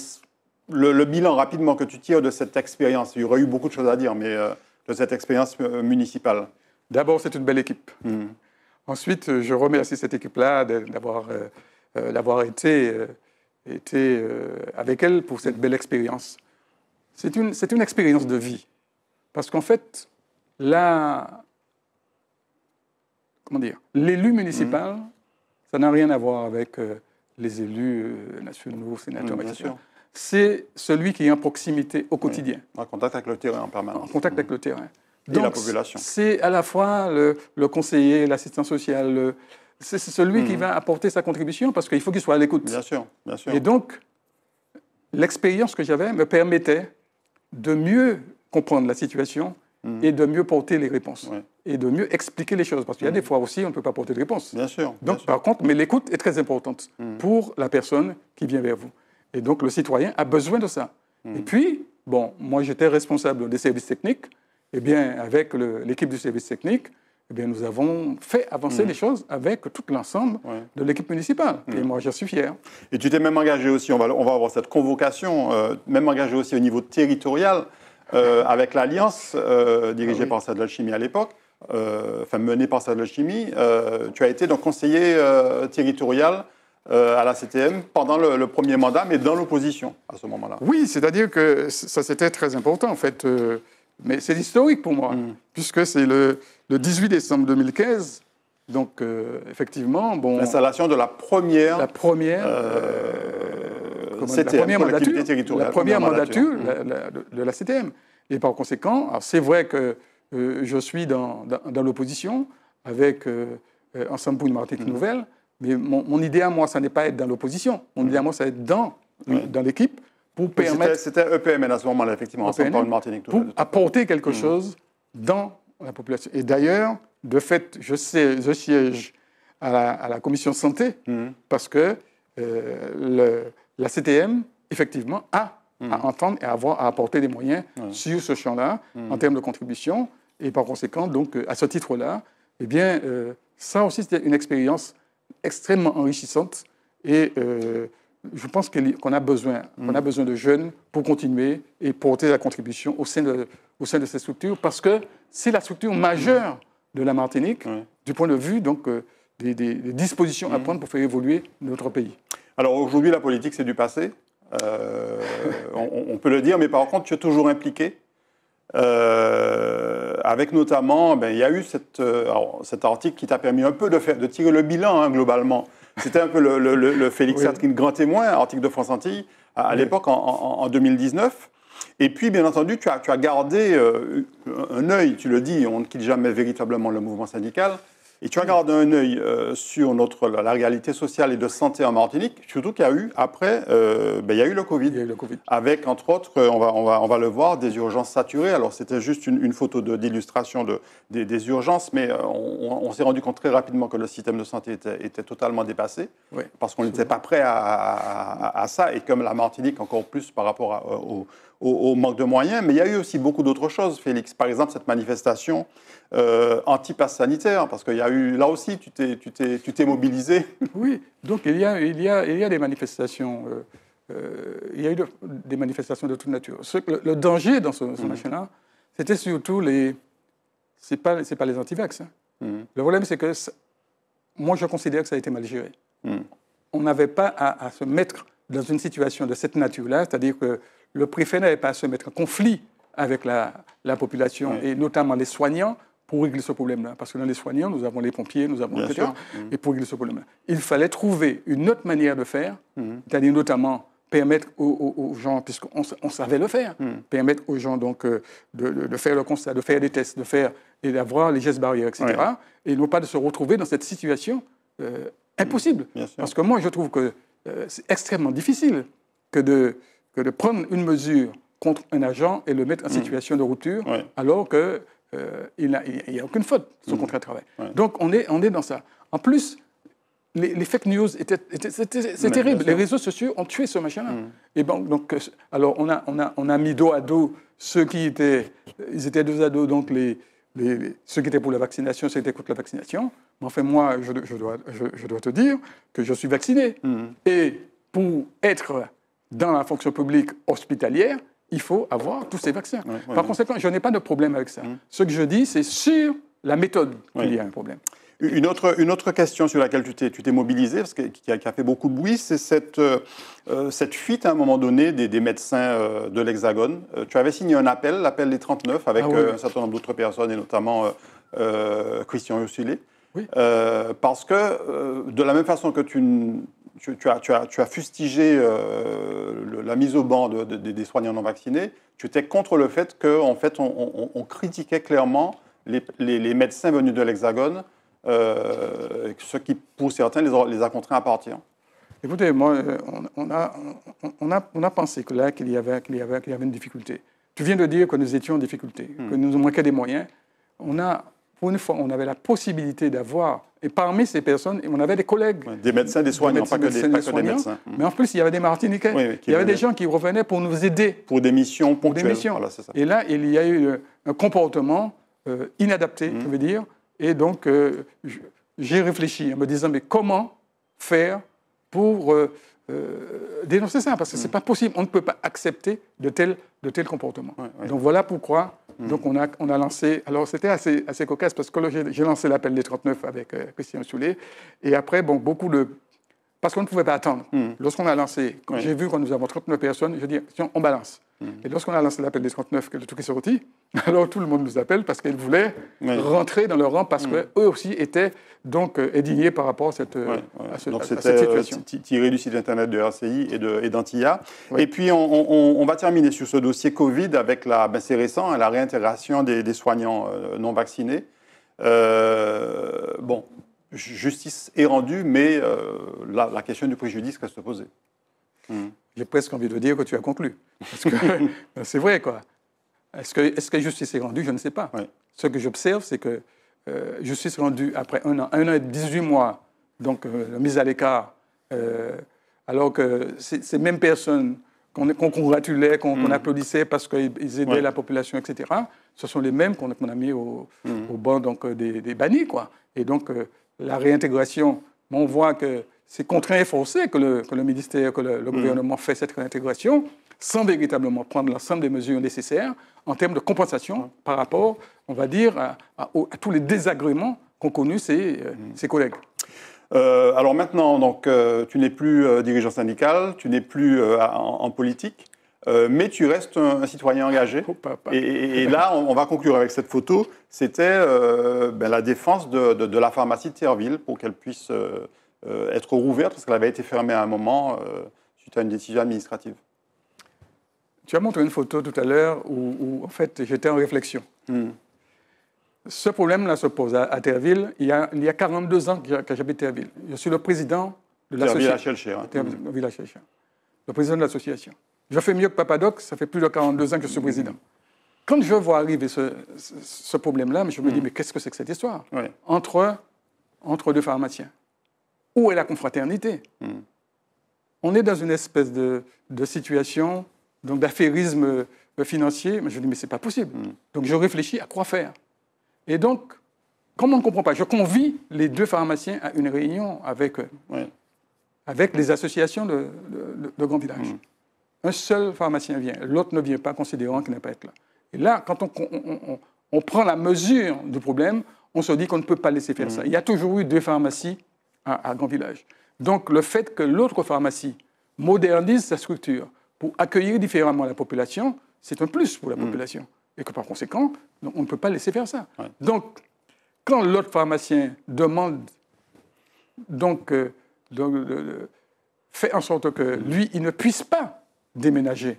le, bilan rapidement que tu tires de cette expérience, il y aurait eu beaucoup de choses à dire, mais de cette expérience municipale. D'abord, c'est une belle équipe. Hmm. Ensuite, je remercie cette équipe-là d'avoir euh, d'avoir été, euh, été euh, avec elle pour cette belle expérience. C'est une, c'est une expérience de vie. Parce qu'en fait, la, comment dire, l'élu municipal, mm-hmm. ça n'a rien à voir avec les élus nationaux, sénateurs, mm, etc. c'est celui qui est en proximité au mm. quotidien. En contact avec le terrain en permanence. En contact avec mm. le terrain. Et la population. C'est à la fois le, le conseiller, l'assistant social, le, c'est celui qui mhm. va apporter sa contribution parce qu'il faut qu'il soit à l'écoute. Bien sûr, bien sûr. Et donc, l'expérience que j'avais me permettait de mieux comprendre la situation mhm. et de mieux porter les réponses. Et de mieux expliquer les choses. Parce qu'il y a des mhm. fois aussi, on ne peut pas porter de réponse. Bien sûr. Donc, par contre, mais l'écoute est très importante pour la personne qui vient vers vous. Et donc, le citoyen a besoin de ça. Et puis, bon, moi, j'étais responsable des services techniques. Eh bien, avec l'équipe du service technique, eh nous avons fait avancer mm. les choses avec tout l'ensemble de l'équipe municipale. Et mm. moi, je suis fier. Et tu t'es même engagé aussi, on va, on va avoir cette convocation, euh, même engagé aussi au niveau territorial, euh, avec l'Alliance, euh, dirigée ah par Sadal à l'époque, enfin menée par Sadal lalchimie tu as été donc conseiller territorial à la CTM pendant le, premier mandat, mais dans l'opposition à ce moment-là. Oui, c'est-à-dire que ça, c'était très important, en fait. Mais c'est historique pour moi, mm. puisque c'est le, le, 18 décembre 2015. Donc, euh, effectivement, bon. L'installation de la première. La première. Euh, euh, c'était la première mandature. la première mm. mandature, de la CTM. Et par conséquent, c'est vrai que je suis dans, dans, l'opposition avec Ensemble pour une Martinique mm. Nouvelle, mais mon, idée à moi, ça n'est pas être dans l'opposition. Mon idée à moi, ça être dans, dans l'équipe pour permettre. C'était EPMN à ce moment-là, effectivement, e apporter quelque mmh. chose dans la population. Et d'ailleurs, de fait, je, sais, je siège à la, commission santé mmh. parce que euh, la CTM, effectivement, a à mmh. entendre et à avoir à apporter des moyens sur ce champ-là en termes de contribution. Et par conséquent, donc, euh, à ce titre-là, eh bien, euh, ça aussi, c'était une expérience extrêmement enrichissante et je pense qu'on a besoin, on a mm. besoin de jeunes pour continuer et porter la contribution au sein de, au sein ces structures, parce que c'est la structure majeure de la Martinique, du point de vue donc, euh, des, dispositions à mm. prendre pour faire évoluer notre pays. Alors aujourd'hui, la politique, c'est du passé, euh, on, peut le dire, mais par contre, tu es toujours impliqué. Euh, avec notamment, ben, il y a eu cette, cet article qui t'a permis un peu de, faire, de tirer le bilan hein, globalement c'était un peu le, Félix est grand témoin, article de France Antilles, à, l'époque, en, 2019. Et puis, bien entendu, tu as, gardé euh, un œil, tu le dis, on ne quitte jamais véritablement le mouvement syndical, et tu regardes un œil euh, sur notre, la, réalité sociale et de santé en Martinique, surtout qu'il y a eu, après, euh, ben, il, y a eu le COVID, le Covid. Avec, entre autres, euh, on va, on va, on va le voir, des urgences saturées. Alors, c'était juste une, photo d'illustration de, des, urgences, mais on, s'est rendu compte très rapidement que le système de santé était, totalement dépassé, parce qu'on n'était pas prêt à, ça, et comme la Martinique, encore plus par rapport au, au, manque de moyens. Mais il y a eu aussi beaucoup d'autres choses, Félix. Par exemple, cette manifestation anti-pass sanitaire, parce qu'il y a là aussi, tu t'es, mobilisé. Oui, donc il y a, des manifestations. Euh, euh, il y a eu des manifestations de toute nature. le, danger dans ce, mhm. machin-là, c'était surtout les. C'est pas, pas les anti hein. mhm. Le problème, c'est que moi, je considère que ça a été mal géré. Mhm. On n'avait pas à, se mettre dans une situation de cette nature-là, c'est-à-dire que le préfet n'avait pas à se mettre en conflit avec la population et notamment les soignants pour régler ce problème-là. Parce que dans les soignants, nous avons les pompiers, nous avons etc. Et pour régler ce problème-là, il fallait trouver une autre manière de faire, mhm. c'est-à-dire notamment permettre aux, gens, puisqu'on on savait le faire, mhm. permettre aux gens donc euh, de, faire le constat, de faire des tests, de faire et d'avoir les gestes barrières, etc. Et non pas de se retrouver dans cette situation euh, impossible. Parce que moi, je trouve que euh, c'est extrêmement difficile que de, que de prendre une mesure contre un agent et le mettre en mhm. situation de rupture, alors que euh, il n'y a, aucune faute, son mm. contrat de travail. Donc on est, on est dans ça. En plus, les, fake news, étaient, c'est terrible. Les réseaux sociaux ont tué ce machin-là. Mm. Et donc, euh, alors on a, on, a, on a mis dos à dos ceux qui étaient, ils étaient dos à dos, donc les, les, ceux qui étaient pour la vaccination, ceux qui étaient contre la vaccination. Mais enfin, moi, je, dois, je, dois te dire que je suis vacciné. Mm. Et pour être dans la fonction publique hospitalière, il faut avoir tous ces vaccins. Par conséquent, je n'ai pas de problème avec ça. Mm. Ce que je dis, c'est sur la méthode qu'il y a un problème. Une autre, une autre question sur laquelle tu t'es mobilisé, parce qui, a, fait beaucoup de bruit, c'est cette, euh, euh, cette fuite à un moment donné des, médecins euh, de l'Hexagone. tu avais signé un appel, l'appel des 39, avec ah un certain nombre d'autres personnes, et notamment Christian ursule. Oui. parce que, de la même façon que tu tu, as, tu, as, tu, as, fustigé euh, la mise au banc des soignants non vaccinés. Tu étais contre le fait qu'en en fait, on, critiquait clairement les, les, médecins venus de l'Hexagone, euh, ce qui, pour certains, les a, les a contraints à partir. Écoutez, moi, euh, on, a, on, a, on a pensé que là, qu'il y, avait, qu'il y, avait, qu'il y avait une difficulté. Tu viens de dire que nous étions en difficulté, hmm. que nous manquions des moyens. On a, pour une fois, on avait la possibilité d'avoir, et parmi ces personnes, on avait des collègues. Des médecins, des soignants, pas, que des, médecins. Mais en plus, il y avait des Martiniquais. il y avait des gens qui revenaient pour nous aider. Pour des missions ponctuelles. Pour des missions. Et là, il y a eu euh, un comportement euh, inadapté, mm-hmm. je veux dire. Et donc, euh, j'ai réfléchi en me disant, mais comment faire pour dénoncer ça Parce que c'est mm. pas possible. On ne peut pas accepter de tels de comportements. Donc voilà pourquoi Mm. Donc on a, lancé, alors c'était assez, assez cocasse parce que j'ai lancé l'appel des 39 avec euh, Christian Soulet. Et après, bon, beaucoup de... Parce qu'on ne pouvait pas attendre. Mm. Lorsqu'on a lancé, quand j'ai vu que nous avons 39 personnes, je dis, tiens, on balance. Mm. Et lorsqu'on a lancé l'appel des 39, que le truc est sorti, Alors tout le monde nous appelle parce qu'ils voulaient rentrer dans leur rang parce que qu'eux aussi étaient donc indignés euh, par rapport à cette, situation. Tiré du site internet de RCI et d'Antilla. Et, puis on, va terminer sur ce dossier Covid avec la, ben, c'est récent, hein, la réintégration des, soignants euh, non vaccinés. Euh, bon, justice est rendue, mais la, question du préjudice reste posée. J'ai presque envie de dire que tu as conclu. Parce que c'est vrai, quoi. Est-ce que, est que, justice est rendue Je ne sais pas. Ce que j'observe, c'est que euh, justice rendue après un an, un an et 18 mois, donc euh, la mise à l'écart, euh, alors que ces mêmes personnes qu'on congratulait, qu'on hmm. applaudissait parce qu'ils aidaient la population, etc., ce sont les mêmes qu'on a mis hmm. au, banc donc, euh, des, des, bannis. Quoi. Et donc, la réintégration, on voit que c'est contraint et forcé que le, ministère, que le, mm. gouvernement fait cette réintégration sans véritablement prendre l'ensemble des mesures nécessaires en termes de compensation mm. par rapport, on va dire, à, tous les désagréments qu'ont connus ses, euh, mm. collègues. Euh, alors maintenant, donc, euh, tu n'es plus dirigeant syndical, tu n'es plus en, politique, mais tu restes un, citoyen engagé. Oh, et, là, on, va conclure avec cette photo. C'était ben, la défense de, la pharmacie de Therville pour qu'elle puisse euh, être rouverte parce qu'elle avait été fermée à un moment euh, suite à une décision administrative. Tu as montré une photo tout à l'heure où, en fait, j'étais en réflexion. Hmm. Ce problème-là se pose à, Terreville. Il y, a, il y, 42 ans que j'habite Terreville. Je suis le président de l'association. hein. Hmm. Le président de l'association. Je fais mieux que Papadoc, ça fait plus de 42 ans que je suis président. Quand je vois arriver ce, problème-là, je me dis, hmm. mais qu'est-ce que c'est que cette histoire entre, entre deux pharmaciens où est la confraternité hmm. On est dans une espèce de, situation donc d'affairisme euh, financier. Mais je dis, mais c'est pas possible. Hmm. Donc je réfléchis à quoi faire. Et donc, comme on ne comprend pas, je convie les deux pharmaciens à une réunion avec, euh, avec les associations de, de, de grands villages. Hmm. Un seul pharmacien vient, l'autre ne vient pas, considérant qu'il n'a pas être là. Et là, quand on, on, prend la mesure du problème, on se dit qu'on ne peut pas laisser faire ça. Il y a toujours eu deux pharmacies à, Grand Village. Donc le fait que l'autre pharmacie modernise sa structure pour accueillir différemment la population, c'est un plus pour la mm. population. Et que par conséquent, on ne peut pas laisser faire ça. Donc, quand l'autre pharmacien demande, donc, euh, fait en sorte que lui, il ne puisse pas déménager,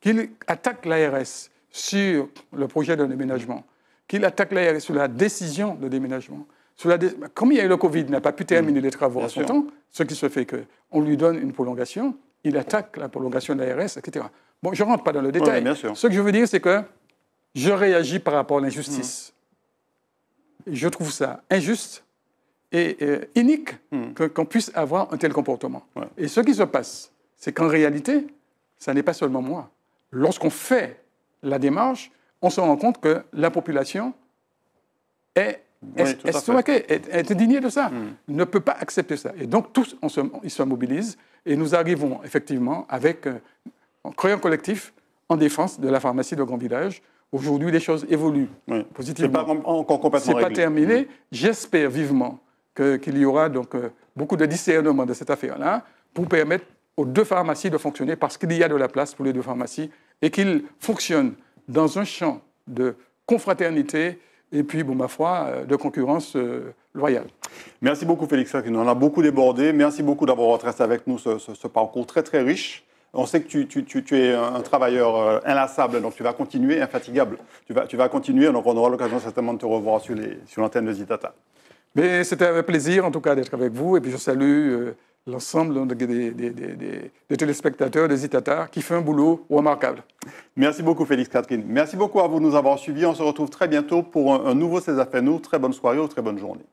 qu'il attaque l'ARS sur le projet de déménagement, qu'il attaque l'ARS sur la décision de déménagement, comme il y a eu le Covid, il n'a pas pu mm. terminer les travaux à son temps, ce qui se fait qu'on lui donne une prolongation, il attaque la prolongation de l'ARS, etc. Bon, je ne rentre pas dans le détail. ce que je veux dire, c'est que je réagis par rapport à l'injustice. Mm. Je trouve ça injuste et euh, inique mm. qu'on puisse avoir un tel comportement. Et ce qui se passe, c'est qu'en réalité, ça n'est pas seulement moi. Lorsqu'on fait la démarche, on se rend compte que la population est est est de ça, hmm. ne peut pas accepter ça. Et donc tous, ils se mobilisent et nous arrivons effectivement avec, euh, un en croyant collectif, en défense de la pharmacie de Grand Village. Aujourd'hui, les choses évoluent positivement. Ce n'est pas pas terminé. Hmm. J'espère vivement qu'il y aura donc euh, beaucoup de discernement de cette affaire-là pour permettre aux deux pharmacies de fonctionner parce qu'il y a de la place pour les deux pharmacies et qu'ils fonctionnent dans un champ de confraternité et puis, bon, ma foi, euh, de concurrence euh, loyale. Merci beaucoup, Félix. nous en a beaucoup débordé. Merci beaucoup d'avoir resté avec nous ce, parcours très, très riche. On sait que tu, es un travailleur euh, inlassable, donc tu vas continuer, infatigable. Tu vas, tu vas continuer, donc on aura l'occasion certainement de te revoir sur l'antenne sur de Zitata. Mais c'était un plaisir, en tout cas, d'être avec vous. Et puis je salue l'ensemble des, des, téléspectateurs, des Itatars, qui fait un boulot remarquable. Merci beaucoup, Félix Catherine. Merci beaucoup à vous de nous avoir suivis. On se retrouve très bientôt pour un, nouveau César Nous. Très bonne soirée ou très bonne journée.